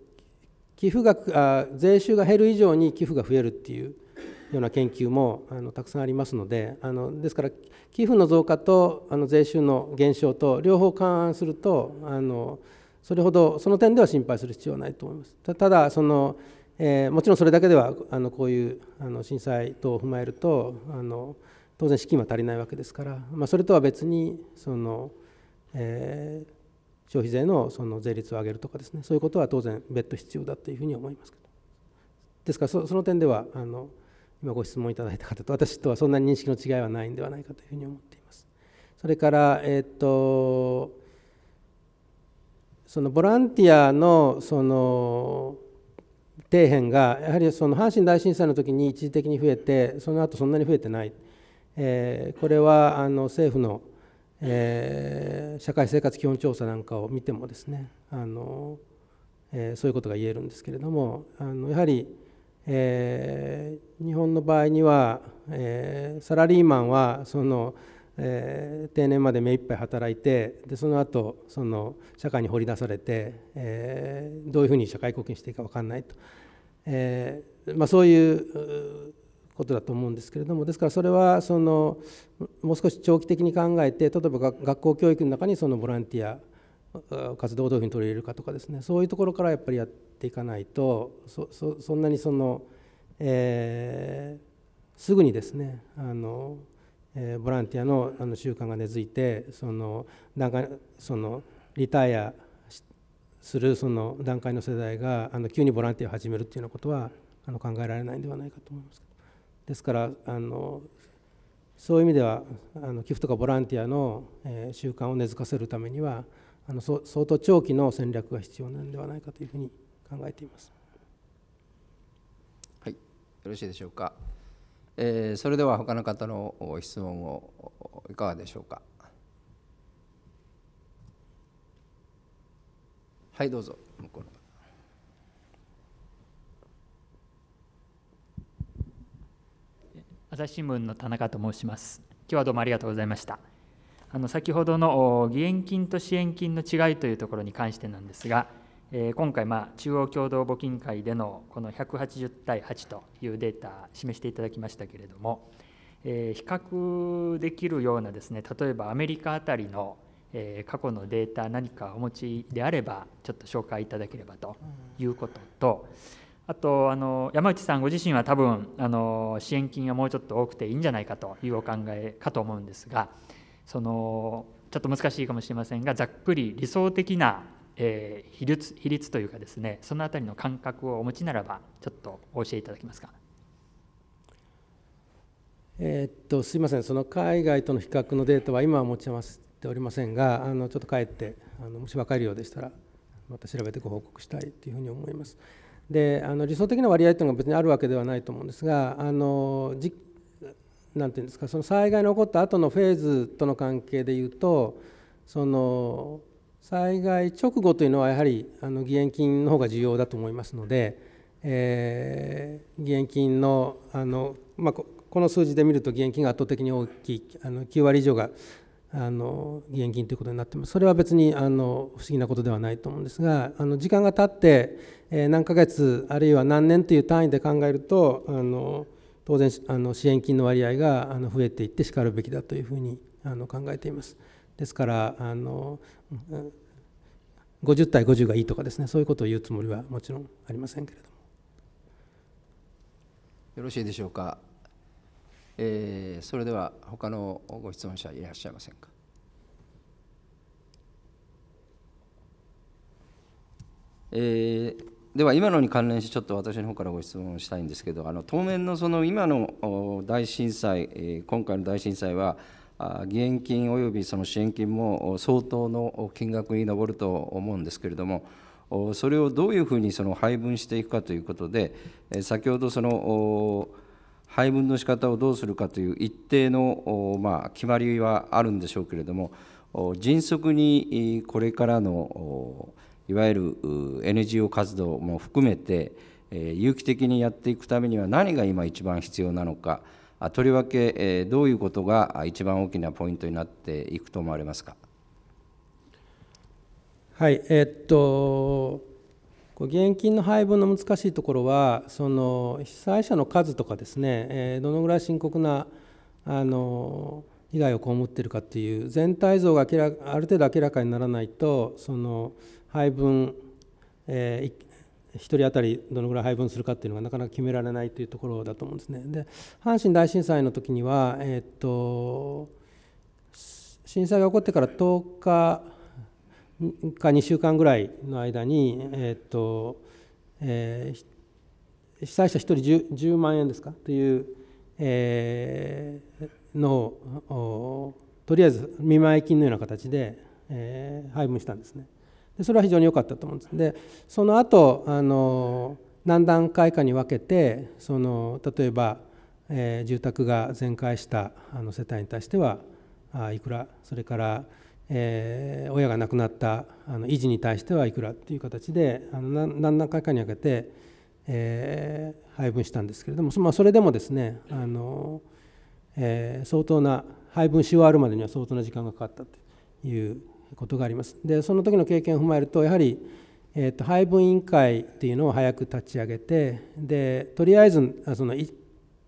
寄付額あ税収が減る以上に寄付が増えるっていう。ような研究もあのたくさんありますのであのですから寄付の増加とあの税収の減少と両方勘案するとあのそれほどその点では心配する必要はないと思います。たただそのえー、もちろんそれだけではあのこういうあの震災等を踏まえるとあの当然資金は足りないわけですから、まあ、それとは別にその、えー、消費税のその税率を上げるとかですねそういうことは当然別途必要だというふうに思いますけどですからその点ではあの今ご質問いただいた方と私とはそんなに認識の違いはないんではないかというふうに思っています。それから、えっと、とそのボランティアのその底辺がやはりその阪神大震災の時に一時的に増えてその後そんなに増えてない、えー、これはあの政府の、えー、社会生活基本調査なんかを見てもですねあの、えー、そういうことが言えるんですけれどもあのやはりえー、日本の場合には、えー、サラリーマンはその、えー、定年まで目いっぱい働いてでその後その社会に放り出されて、えー、どういうふうに社会貢献していいか分かんないと、えーまあ、そういうことだと思うんですけれどもですからそれはそのもう少し長期的に考えて例えば学校教育の中にそのボランティア活動をどういうふうに取り入れるかとかですねそういうところからやっぱりやっていかないとそそんなにその、えー、すぐにですねあの、えー、ボランティアのあの習慣が根付いてその段階そのリタイアするその段階の世代があの急にボランティアを始めるっていうようなことはあの考えられないんではないかと思います。ですからあのそういう意味ではあの寄付とかボランティアの、えー、習慣を根付かせるためにはあの相当長期の戦略が必要なんではないかというふうに考えています。はい、よろしいでしょうか。えー、それでは他の方の質問をいかがでしょうか。はい、どうぞ。向こうの朝日新聞の田中と申します。今日はどうもありがとうございました。あの先ほどの義援金と支援金の違いというところに関してなんですが、え今回、まあ、中央共同募金会でのこの180対8というデータ、示していただきましたけれども、え比較できるようなですね例えばアメリカあたりの、え過去のデータ、何かお持ちであれば、ちょっと紹介いただければということと、あとあの山内さんご自身は多分あの支援金がもうちょっと多くていいんじゃないかというお考えかと思うんですが。そのちょっと難しいかもしれませんがざっくり理想的な、えー、比率比率というかですねそのあたりの感覚をお持ちならばちょっとお教えいただけますか。えー、っとすいませんその海外との比較のデータは今は持ち合わせておりませんがあのちょっと帰ってあのもし分かるようでしたらまた調べてご報告したいというふうに思います。であの理想的な割合というのが別にあるわけではないと思うんですがあの何て言うんですかその災害の起こった後のフェーズとの関係でいうとその災害直後というのはやはりあの義援金の方が重要だと思いますので、えー、義援金のあの、まあ、この数字で見ると義援金が圧倒的に大きいあの9割以上があの義援金ということになってますそれは別にあの不思議なことではないと思うんですがあの時間が経って、えー、何ヶ月あるいは何年という単位で考えるとあの当然あの支援金の割合があの増えていってしかるべきだというふうにあの考えています。ですからあの50対50がいいとかですねそういうことを言うつもりはもちろんありませんけれども。よろしいでしょうか。えー、それでは他のご質問者いらっしゃいませんか。えーでは今のに関連してちょっと私の方からご質問したいんですけどあの当面のその今の大震災、今回の大震災は義援金およびその支援金も相当の金額に上ると思うんですけれどもそれをどういうふうにその配分していくかということで先ほどその配分の仕方をどうするかという一定の、まあ、決まりはあるんでしょうけれども迅速にこれからのいわゆる NGO 活動も含めて、え有機的にやっていくためには何が今一番必要なのかとりわけ、えどういうことが一番大きなポイントになっていくと思われますか。はいえっと現金の配分の難しいところはその被災者の数とかですね、えどのぐらい深刻なあの被害を被っているかという全体像がある程度明らかにならないとその配分、えー、1人当たりどのぐらい配分するかっていうのがなかなか決められないというところだと思うんですね。で阪神大震災の時には、えー、っと震災が起こってから10日か2週間ぐらいの間に、えー、っとえー、被災者1人 10, 10, 万円ですかという、えー、のをとりあえず見舞い金のような形で、えー、配分したんですね。それは非常に良かったと思うんですでその後あの何段階かに分けてその例えば、えー、住宅が全壊したあの世帯に対してはあいくらそれから、えー、親が亡くなったあの維持に対してはいくらっていう形であの何段階かに分けて、えー、配分したんですけれどもそ,、まあ、それでもですねあの、え相当な配分し終わるまでには相当な時間がかかったということがあります。でその時の経験を踏まえるとやはり、えーと、配分委員会っていうのを早く立ち上げてでとりあえずその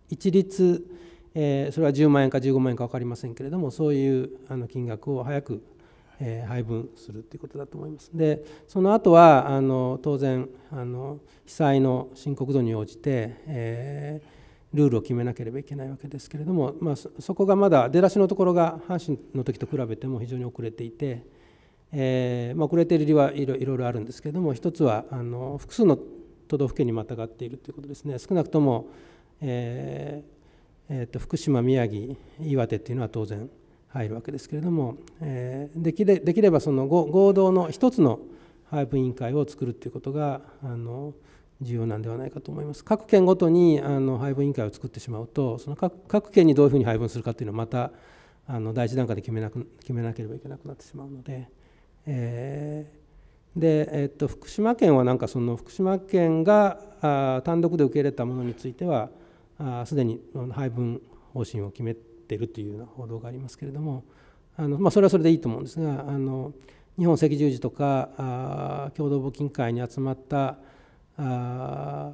一律、えー、それは10万円か15万円か分かりませんけれどもそういうあの金額を早く、えー、配分するっていうことだと思います。でその後はあの当然あの被災の深刻度に応じて、えールールを決めなければいけないわけですけれども、まあ、そこがまだ出だしのところが阪神の時と比べても非常に遅れていて、えー、まあ、遅れている理由はいろいろあるんですけれども一つはあの複数の都道府県にまたがっているということですね少なくとも、えーえーと、福島宮城岩手っていうのは当然入るわけですけれども、えー、できれできればその合同の一つの配分委員会を作るということがあの、え重要なんではないかと思います。各県ごとにあの配分委員会を作ってしまうとその各各県にどういうふうに配分するかっていうのはまたあの第一段階で決めなく決めなければいけなくなってしまうので。えーでえー、っと福島県はなんかその福島県があ単独で受け入れたものについてはすでに配分方針を決めているというような報道がありますけれどもあの、まあ、それはそれでいいと思うんですがあの日本赤十字とかあ共同募金会に集まったあ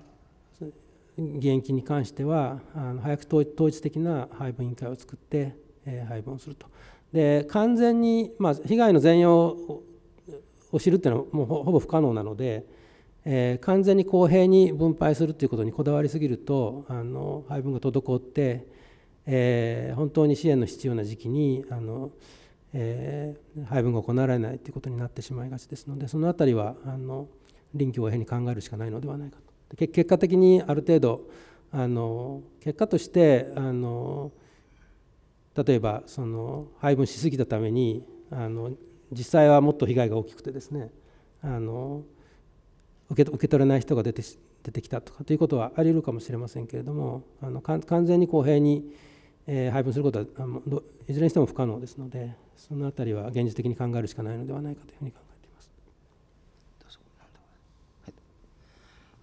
現金に関してはあの早く統一的な配分委員会を作って、えー、配分をすると。で完全に、まあ、被害の全容を知るっていうのはもうほぼ不可能なので、えー、完全に公平に分配するということにこだわりすぎるとあの配分が滞って、えー、本当に支援の必要な時期にあの、えー、配分が行われないということになってしまいがちですのでその辺りはあの臨機応変に考えるしかないのではないかと結果的にある程度あの結果としてあの例えばその配分しすぎたためにあの実際はもっと被害が大きくてですねあの受け受け取れない人が出て出てきたとかということはあり得るかもしれませんけれどもあの完全に公平に、えー、配分することはあのいずれにしても不可能ですのでその辺りは現実的に考えるしかないのではないかというふうに考えます。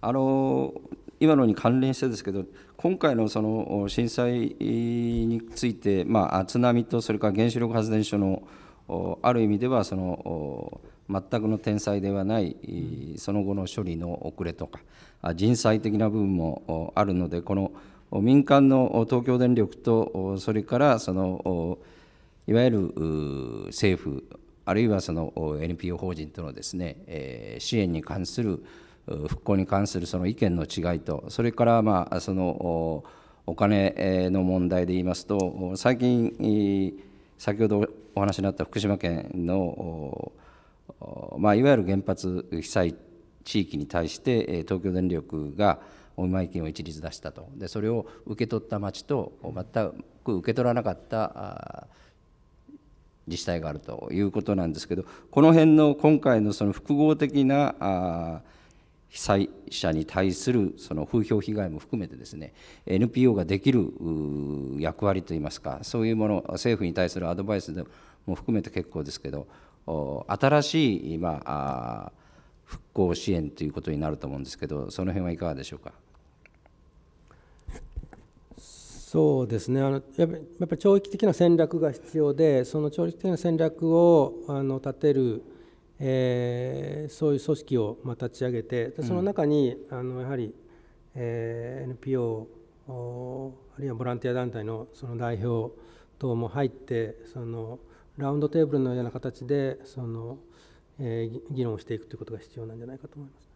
あの今のに関連してですけど、今回のその震災について、まあ、津波とそれから原子力発電所のある意味ではその全くの天災ではない、その後の処理の遅れとか、人災的な部分もあるので、この民間の東京電力と、それからそのいわゆる政府、あるいはその NPO 法人とのですね、支援に関する復興に関するその意見の違いと、それからまあそのお金の問題で言いますと、最近、先ほどお話になった福島県の、まあ、いわゆる原発被災地域に対して、東京電力がお見舞い金を一律出したと、でそれを受け取った町と、全く受け取らなかった自治体があるということなんですけど、この辺の今回のその複合的なあ被災者に対するその風評被害も含めてですね NPO ができる役割といいますかそういうもの政府に対するアドバイスでも含めて結構ですけど新しい、まあ、復興支援ということになると思うんですけどその辺はいかがでしょうか。そうですねあのやっぱり長期的な戦略が必要でその長期的な戦略をあの立てるえー、そういう組織をま立ち上げてその中に、うん、あのやはり、えー、NPO あるいはボランティア団体のその代表等も入ってそのラウンドテーブルのような形でその、えー、議論をしていくということが必要なんじゃないかと思います。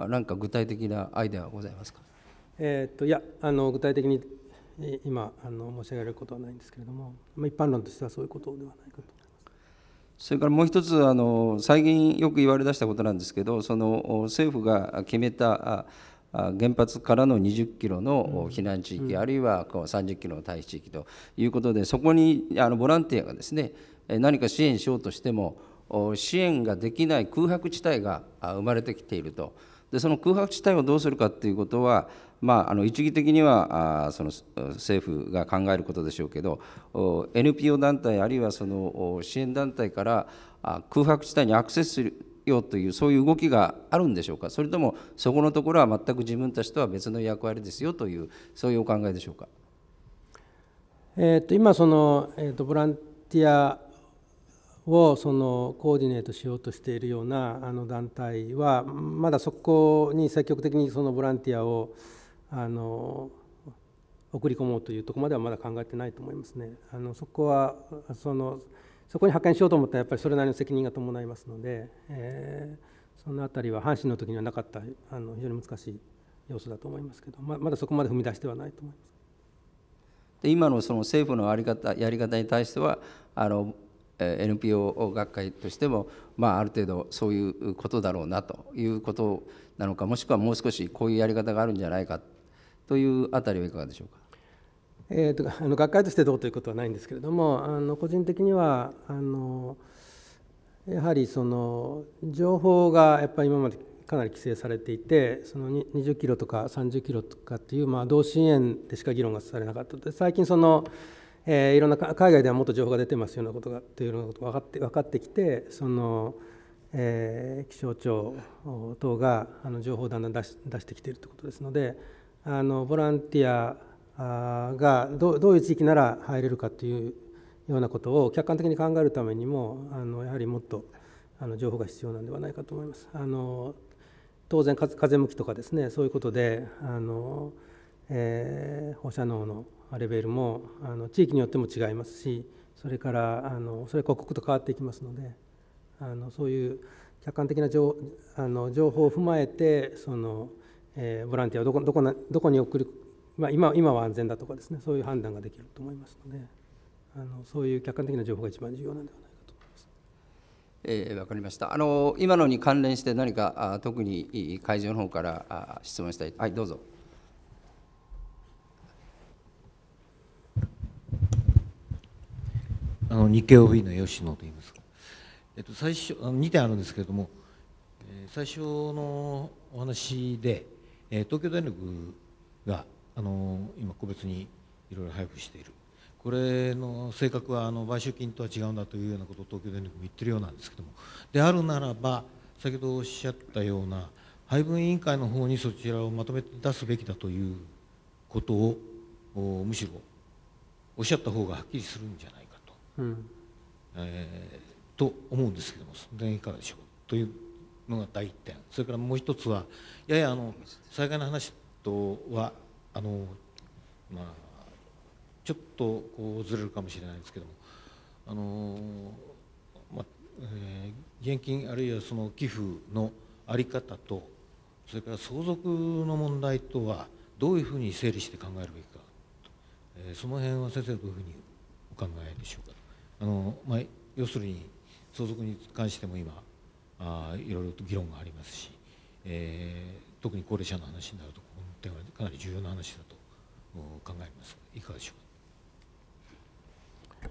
あなんか具体的なアイデアはございますか。えっといやあの具体的に今あの申し上げられることはないんですけれども、まあ、一般論としてはそういうことではないかと。それからもう一つあの最近よく言われだしたことなんですけどその政府が決めた原発からの20キロの避難地域、うんあるいはこう30キロの退避地域ということでそこにあのボランティアがですね何か支援しようとしても支援ができない空白地帯が生まれてきているとでその空白地帯をどうするかということはまあ、あの一義的にはあその政府が考えることでしょうけど NPO 団体あるいはその支援団体から空白地帯にアクセスするようというそういう動きがあるんでしょうかそれともそこのところは全く自分たちとは別の役割ですよというそういうお考えでしょうか。えー、と今その、えー、とボランティアをそのコーディネートしようとしているようなあの団体はまだそこに積極的にそのボランティアをあの送り込もうというとこまではまだ考えてないと思いますね。あのそこはそのそこに派遣しようと思ったらやっぱりそれなりの責任が伴いますので、えー、その辺りは阪神の時にはなかったあの非常に難しい要素だと思いますけどままだそこまで踏み出してはないと思います。で今のその政府のあり方やり方に対してはあの NPO 学会としても、まあ、ある程度そういうことだろうなということなのかもしくはもう少しこういうやり方があるんじゃないかというあたりはいかがでしょうか。えーと、あの学会としてどうということはないんですけれどもあの個人的にはあのやはりその情報がやっぱり今までかなり規制されていてその20キロとか30キロとかっていう、まあ、同心円でしか議論がされなかったで最近その、えー、いろんな海外ではもっと情報が出てますようなことがというようなことが分かって分かってきてその、えー、気象庁等があの情報をだんだん出し出してきているということですので。あのボランティアがどういう地域なら入れるかというようなことを客観的に考えるためにもあのやはりもっとあの情報が必要なんではないかと思います。あの当然風向きとかですねそういうことであの、えー、放射能のレベルもあの地域によっても違いますしそれからあのそれ刻々と変わっていきますのであのそういう客観的な情あの情報を踏まえてそのえボランティアをどこどこどこに送る、まあ、今今は安全だとかですねそういう判断ができると思いますのであのそういう客観的な情報が一番重要なんではないかと思います。えー、分かりましたあの今のに関連して何かあ特に会場の方からあ質問したいはいどうぞ。あの日経 OB の吉野と言います。えっと最初あの2点あるんですけれども、えー、最初のお話で、えー、東京電力が、あの今個別にいろいろ配布しているこれの性格はあの買収金とは違うんだというようなことを東京電力も言ってるようなんですけどもであるならば先ほどおっしゃったような配分委員会の方にそちらをまとめて出すべきだということをむしろおっしゃった方がはっきりするんじゃないかと、うん、えー、と思うんですけどもその点いかがでしょうというのが第一点それからもう一つはややあの災害の話とはあの、まあ、ちょっとこうずれるかもしれないですけどもあの、まあえー、現金あるいはその寄付の在り方とそれから相続の問題とはどういうふうに整理して考えるべきか、えー、その辺は先生どういうふうにお考えでしょうか。あのまあ、要するに相続に関しても今あいろいろと議論がありますし、えー、特に高齢者の話になるとこの点はかなり重要な話だと考えますいかがでしょう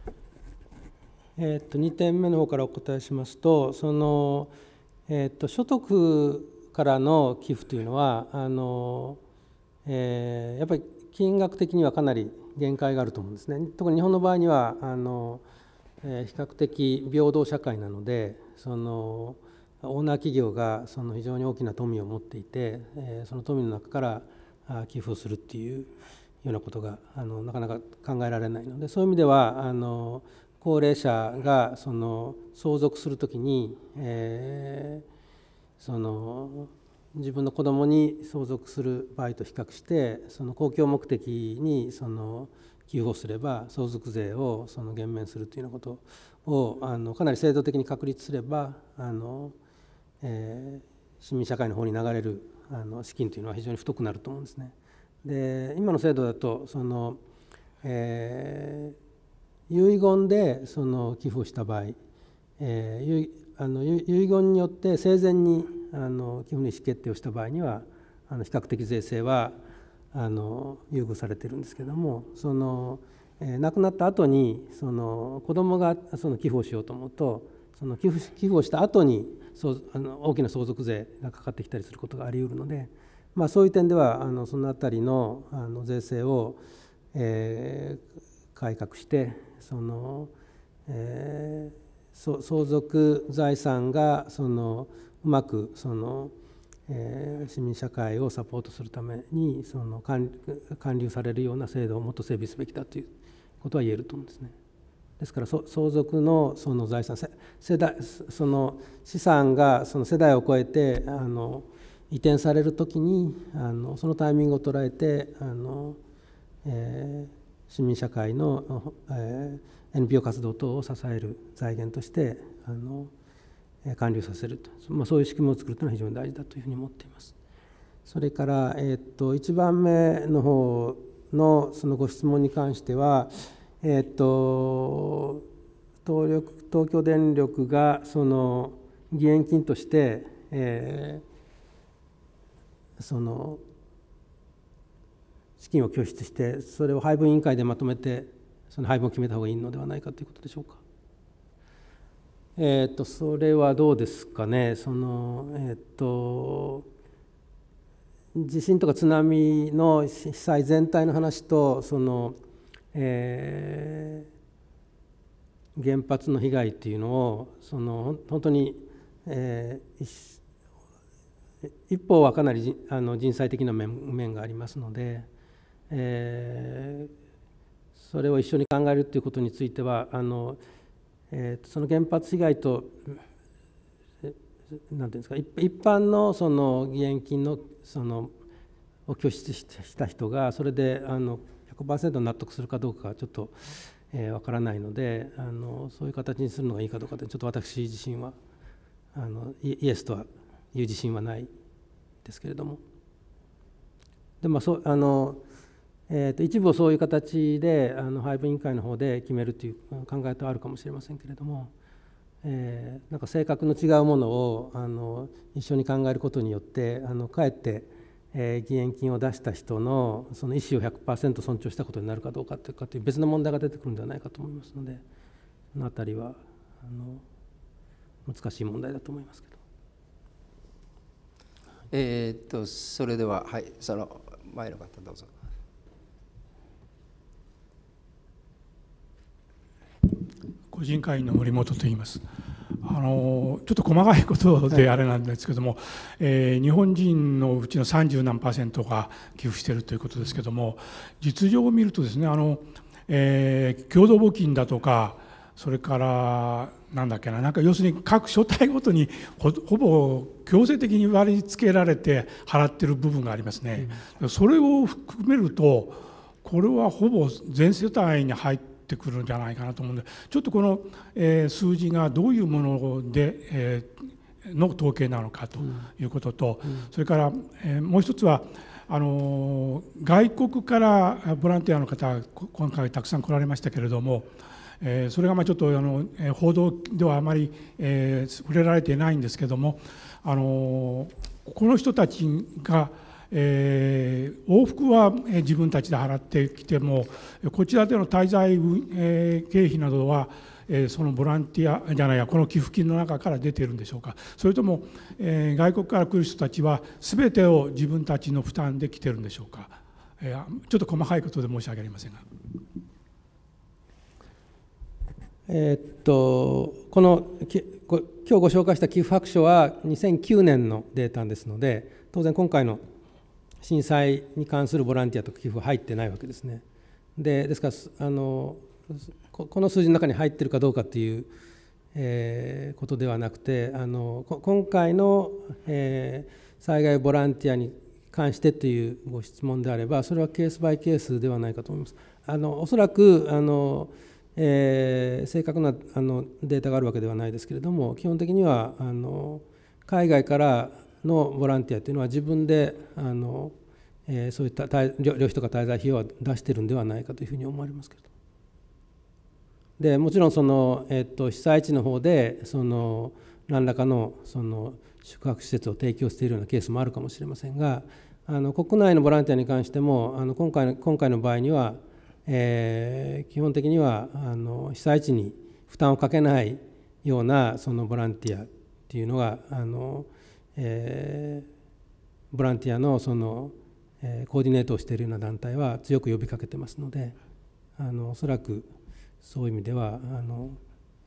か。えー、と2点目の方からお答えしますとその、えー、と所得からの寄付というのはあの、えー、やっぱり金額的にはかなり限界があると思うんですね。特に日本の場合にはあの、えー、比較的平等社会なのでその、オーナー企業がその非常に大きな富を持っていて、えその富の中から寄付をするっていうようなことがあのなかなか考えられないのでそういう意味ではあの高齢者がその相続するときに、えー、その自分の子供に相続する場合と比較してその公共目的にその寄付をすれば相続税をその減免するというようなことをあのかなり制度的に確立すればあのえー、市民社会の方に流れるあの資金というのは非常に太くなると思うんですね。で今の制度だとその、えー、遺言でその寄付をした場合、えー、あの遺言によって生前にあの寄付の意思決定をした場合にはあの比較的税制はあの優遇されてるんですけどもその、えー、亡くなった後にその子どもがその寄付をしようと思うとその寄付寄付をした後にあの大きな相続税がかかってきたりすることがありうるので、まあ、そういう点ではあのその辺りのあの税制を、えー、改革してその、えー、相続財産がそのうまくその、えー、市民社会をサポートするためにその還流されるような制度をもっと整備すべきだということは言えると思うんですね。ですから相続のその財産世代その資産がその世代を超えてあの移転されるときにあのそのタイミングを捉えてあの、えー、市民社会の、えー、NPO 活動等を支える財源としてあの還流させると、まあ、そういう仕組みを作るというのは非常に大事だというふうに思っています。それから、えー、っと1番目の方のそのご質問に関しては、えー、っと東力東京電力がその義援金として、えー、その資金を拠出してそれを配分委員会でまとめてその配分を決めた方がいいのではないかということでしょうか。えーと、それはどうですかねその、えーと地震とか津波の被災全体の話とそのえー、原発の被害っていうのをその本当に、えー、一方はかなりあの人災的な面がありますので、えー、それを一緒に考えるということについてはあの、えー、その原発被害となんていうんですか一般のその義援金のそのを拠出した人がそれであの100%納得するかどうかはちょっと、えー、分からないのであのそういう形にするのがいいかどうかってちょっと私自身はあのイエスとは言う自信はないですけれどもでもそうあの、えーと、と一部をそういう形であの配分委員会の方で決めるという考えとあるかもしれませんけれども。えー、なんか性格の違うものをあの一緒に考えることによってあのかえってえー、義援金を出した人のその意思を100%尊重したことになるかどうかというかという別の問題が出てくるんではないかと思いますのでそのたりはあの難しい問題だと思いますけど。えー、っとそれでははいその前の方どうぞ。個人会員の森本と言います。あのちょっと細かいことであれなんですけども、はい、えー、日本人のうちの30何パーセントが寄付しているということですけども実情を見るとですねあの、えー、共同募金だとかそれからなんだっけななんか要するに各所帯ごとにほぼ強制的に割り付けられて払ってる部分がありますね。うん、それを含めるとこれはほぼ全世帯に入ってってくるんじゃないかなと思うんでちょっとこの、えー、数字がどういうもので、えー、の統計なのかということと、うんうん、それから、えー、もう一つはあの外国からボランティアの方今回たくさん来られましたけれども、えー、それがまあちょっとあの報道ではあまり、えー、触れられていないんですけども、あのこの人たちがえー、往復は自分たちで払ってきてもこちらでの滞在、え経費などは、えそのボランティアじゃないやこの寄付金の中から出ているんでしょうかそれとも、え外国から来る人たちは全てを自分たちの負担で来てるんでしょうか、えちょっと細かいことで申し訳ありませんが。えー、っとこのき今日ご紹介した寄付白書は2009年のデータですので当然今回の震災に関するボランティアとか寄付は入ってないわけですね。でですからあのこの数字の中に入ってるかどうかっていう、えー、ことではなくてあの今回の、えー、災害ボランティアに関してというご質問であればそれはケースバイケースではないかと思います。あのおそらくあの、えー、正確なあのデータがあるわけではないですけれども基本的にはあの海外からのボランティアというのは自分であの、えー、そういった旅費とか滞在費用は出してるんではないかというふうに思われますけどでもちろんその、えー、っと、被災地の方でその何らかのその宿泊施設を提供しているようなケースもあるかもしれませんがあの国内のボランティアに関してもあの今回の今回の場合には、えー、基本的にはあの被災地に負担をかけないようなそのボランティアっていうのがあのえー、ボランティアのその、えー、コーディネートをしているような団体は強く呼びかけてますのであのおそらくそういう意味ではあの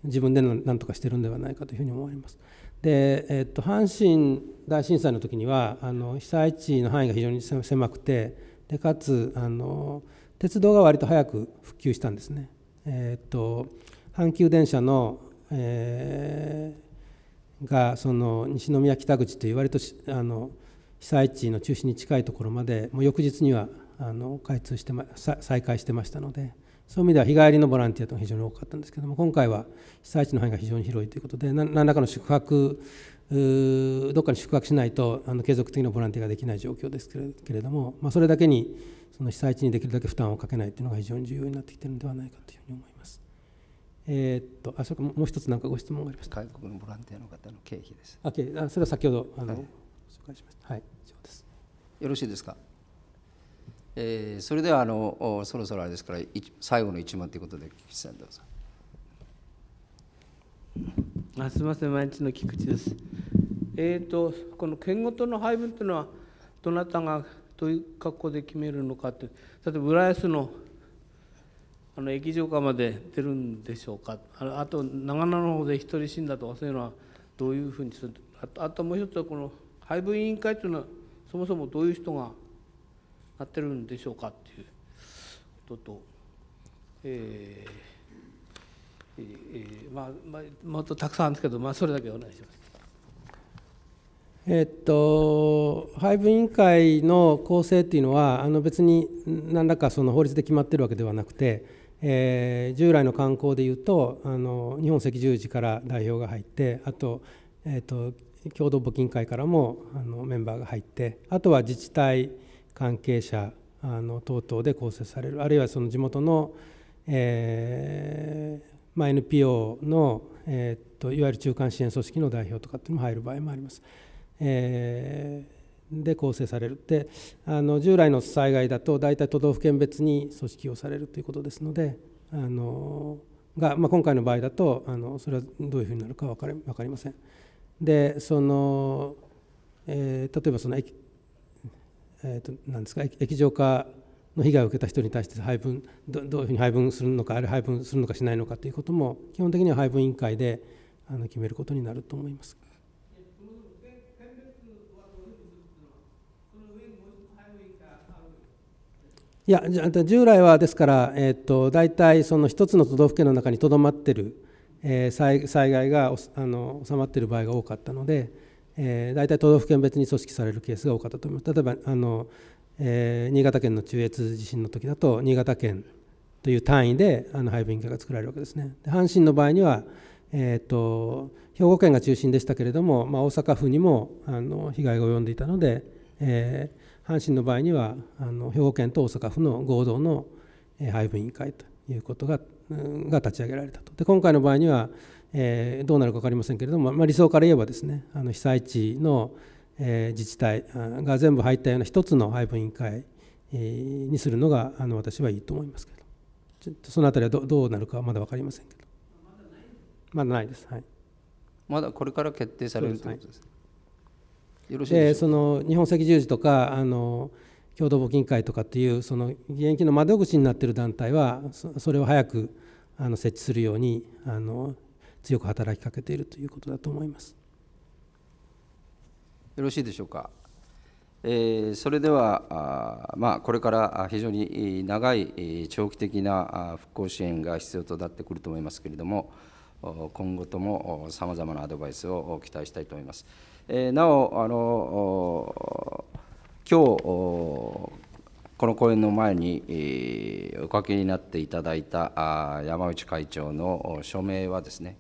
自分で何とかしてるんではないかというふうに思います。で、えー、っと、阪神大震災の時にはあの被災地の範囲が非常に狭くてでかつあの鉄道が割と早く復旧したんですね。えー、っと阪急電車の、えーがその西宮北口という割とあの被災地の中心に近いところまでもう翌日にはあの開通して、ま、再開してましたのでそういう意味では日帰りのボランティアというのが非常に多かったんですけども今回は被災地の範囲が非常に広いということで何らかの宿泊どっかに宿泊しないとあの継続的なボランティアができない状況ですけれども、まあ、それだけにその被災地にできるだけ負担をかけないというのが非常に重要になってきているのではないかというふうに思います。えー、っとあそれもう一つ何かご質問がありました外国のボランティアの方の経費です。あ経あそれは先ほどあの、はい、紹介しました。はい、以上です。よろしいですか。えー、それではあのそろそろあれですから最後の一問ということで菊池さんどうぞ。あすみません毎日の菊池です。えっ、とこの県ごとの配分というのはどなたがどういう格好で決めるのかって例えば浦安のあの液状化まで出るんでしょうかあと長野の方で1人死んだとかそういうのはどういうふうにするあとあともう一つはこの配分委員会というのはそもそもどういう人がなってるんでしょうかっていうことと、えーえーまあまあ、もっとたくさんあるんですけど、まあ、それだけお願いします。えっと、配分委員会の構成というのはあの別に何らかその法律で決まっているわけではなくてえー、従来の観光でいうとあの日本赤十字から代表が入ってあと,、えーと、共同募金会からもあのメンバーが入ってあとは自治体関係者あの等々で構成されるあるいはその地元の、えーまあ、NPO の、えーと、といわゆる中間支援組織の代表とかっていうのも入る場合もあります。えーで構成されるであの従来の災害だと大体都道府県別に組織をされるということですのであのが、まあ、今回の場合だとあのそれはどういうふうになるか分かり分かりません。でその、えー、例えばその液,、えーと、なんですか液状化の被害を受けた人に対して配分どどういうふうに配分するのかある配分するのかしないのかということも基本的には配分委員会であの決めることになると思います。いや従来はですから、えーと、大体その1つの都道府県の中にとどまっている、えー、災害があの収まっている場合が多かったので、えー、大体都道府県別に組織されるケースが多かったと思います例えばあの、えー、新潟県の中越地震の時だと新潟県という単位であの配分委員会が作られるわけですねで阪神の場合には、えーと、と兵庫県が中心でしたけれども、まあ、大阪府にもあの被害が及んでいたので、えー阪神の場合にはあの兵庫県と大阪府の合同の配分委員会ということがが立ち上げられたとで今回の場合には、えー、どうなるか分かりませんけれども、まあ、理想から言えばですねあの被災地の、えー、自治体が全部入ったような一つの配分委員会にするのがあの私はいいと思いますけどちょっとその辺りはどうなるかはまだ分かりませんけどまだないです、はい、まだこれから決定されるということですね。でその日本赤十字とかあの共同募金会とかっていうその現役の窓口になっている団体はそれを早くあの設置するようにあの強く働きかけているということだと思いますよろしいでしょうか。えー、それではあ、まあ、これから非常に長い長期的な復興支援が必要となってくると思いますけれども今後ともさまざまなアドバイスを期待したいと思います。えー、なおあの今日この講演の前に、えー、おかけになっていただいたあ山内会長の署名はですね、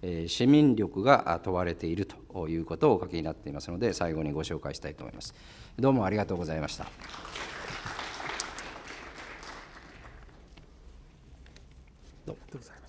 えー、市民力が問われているということをおかけになっていますので最後にご紹介したいと思いますどうもありがとうございましたどうも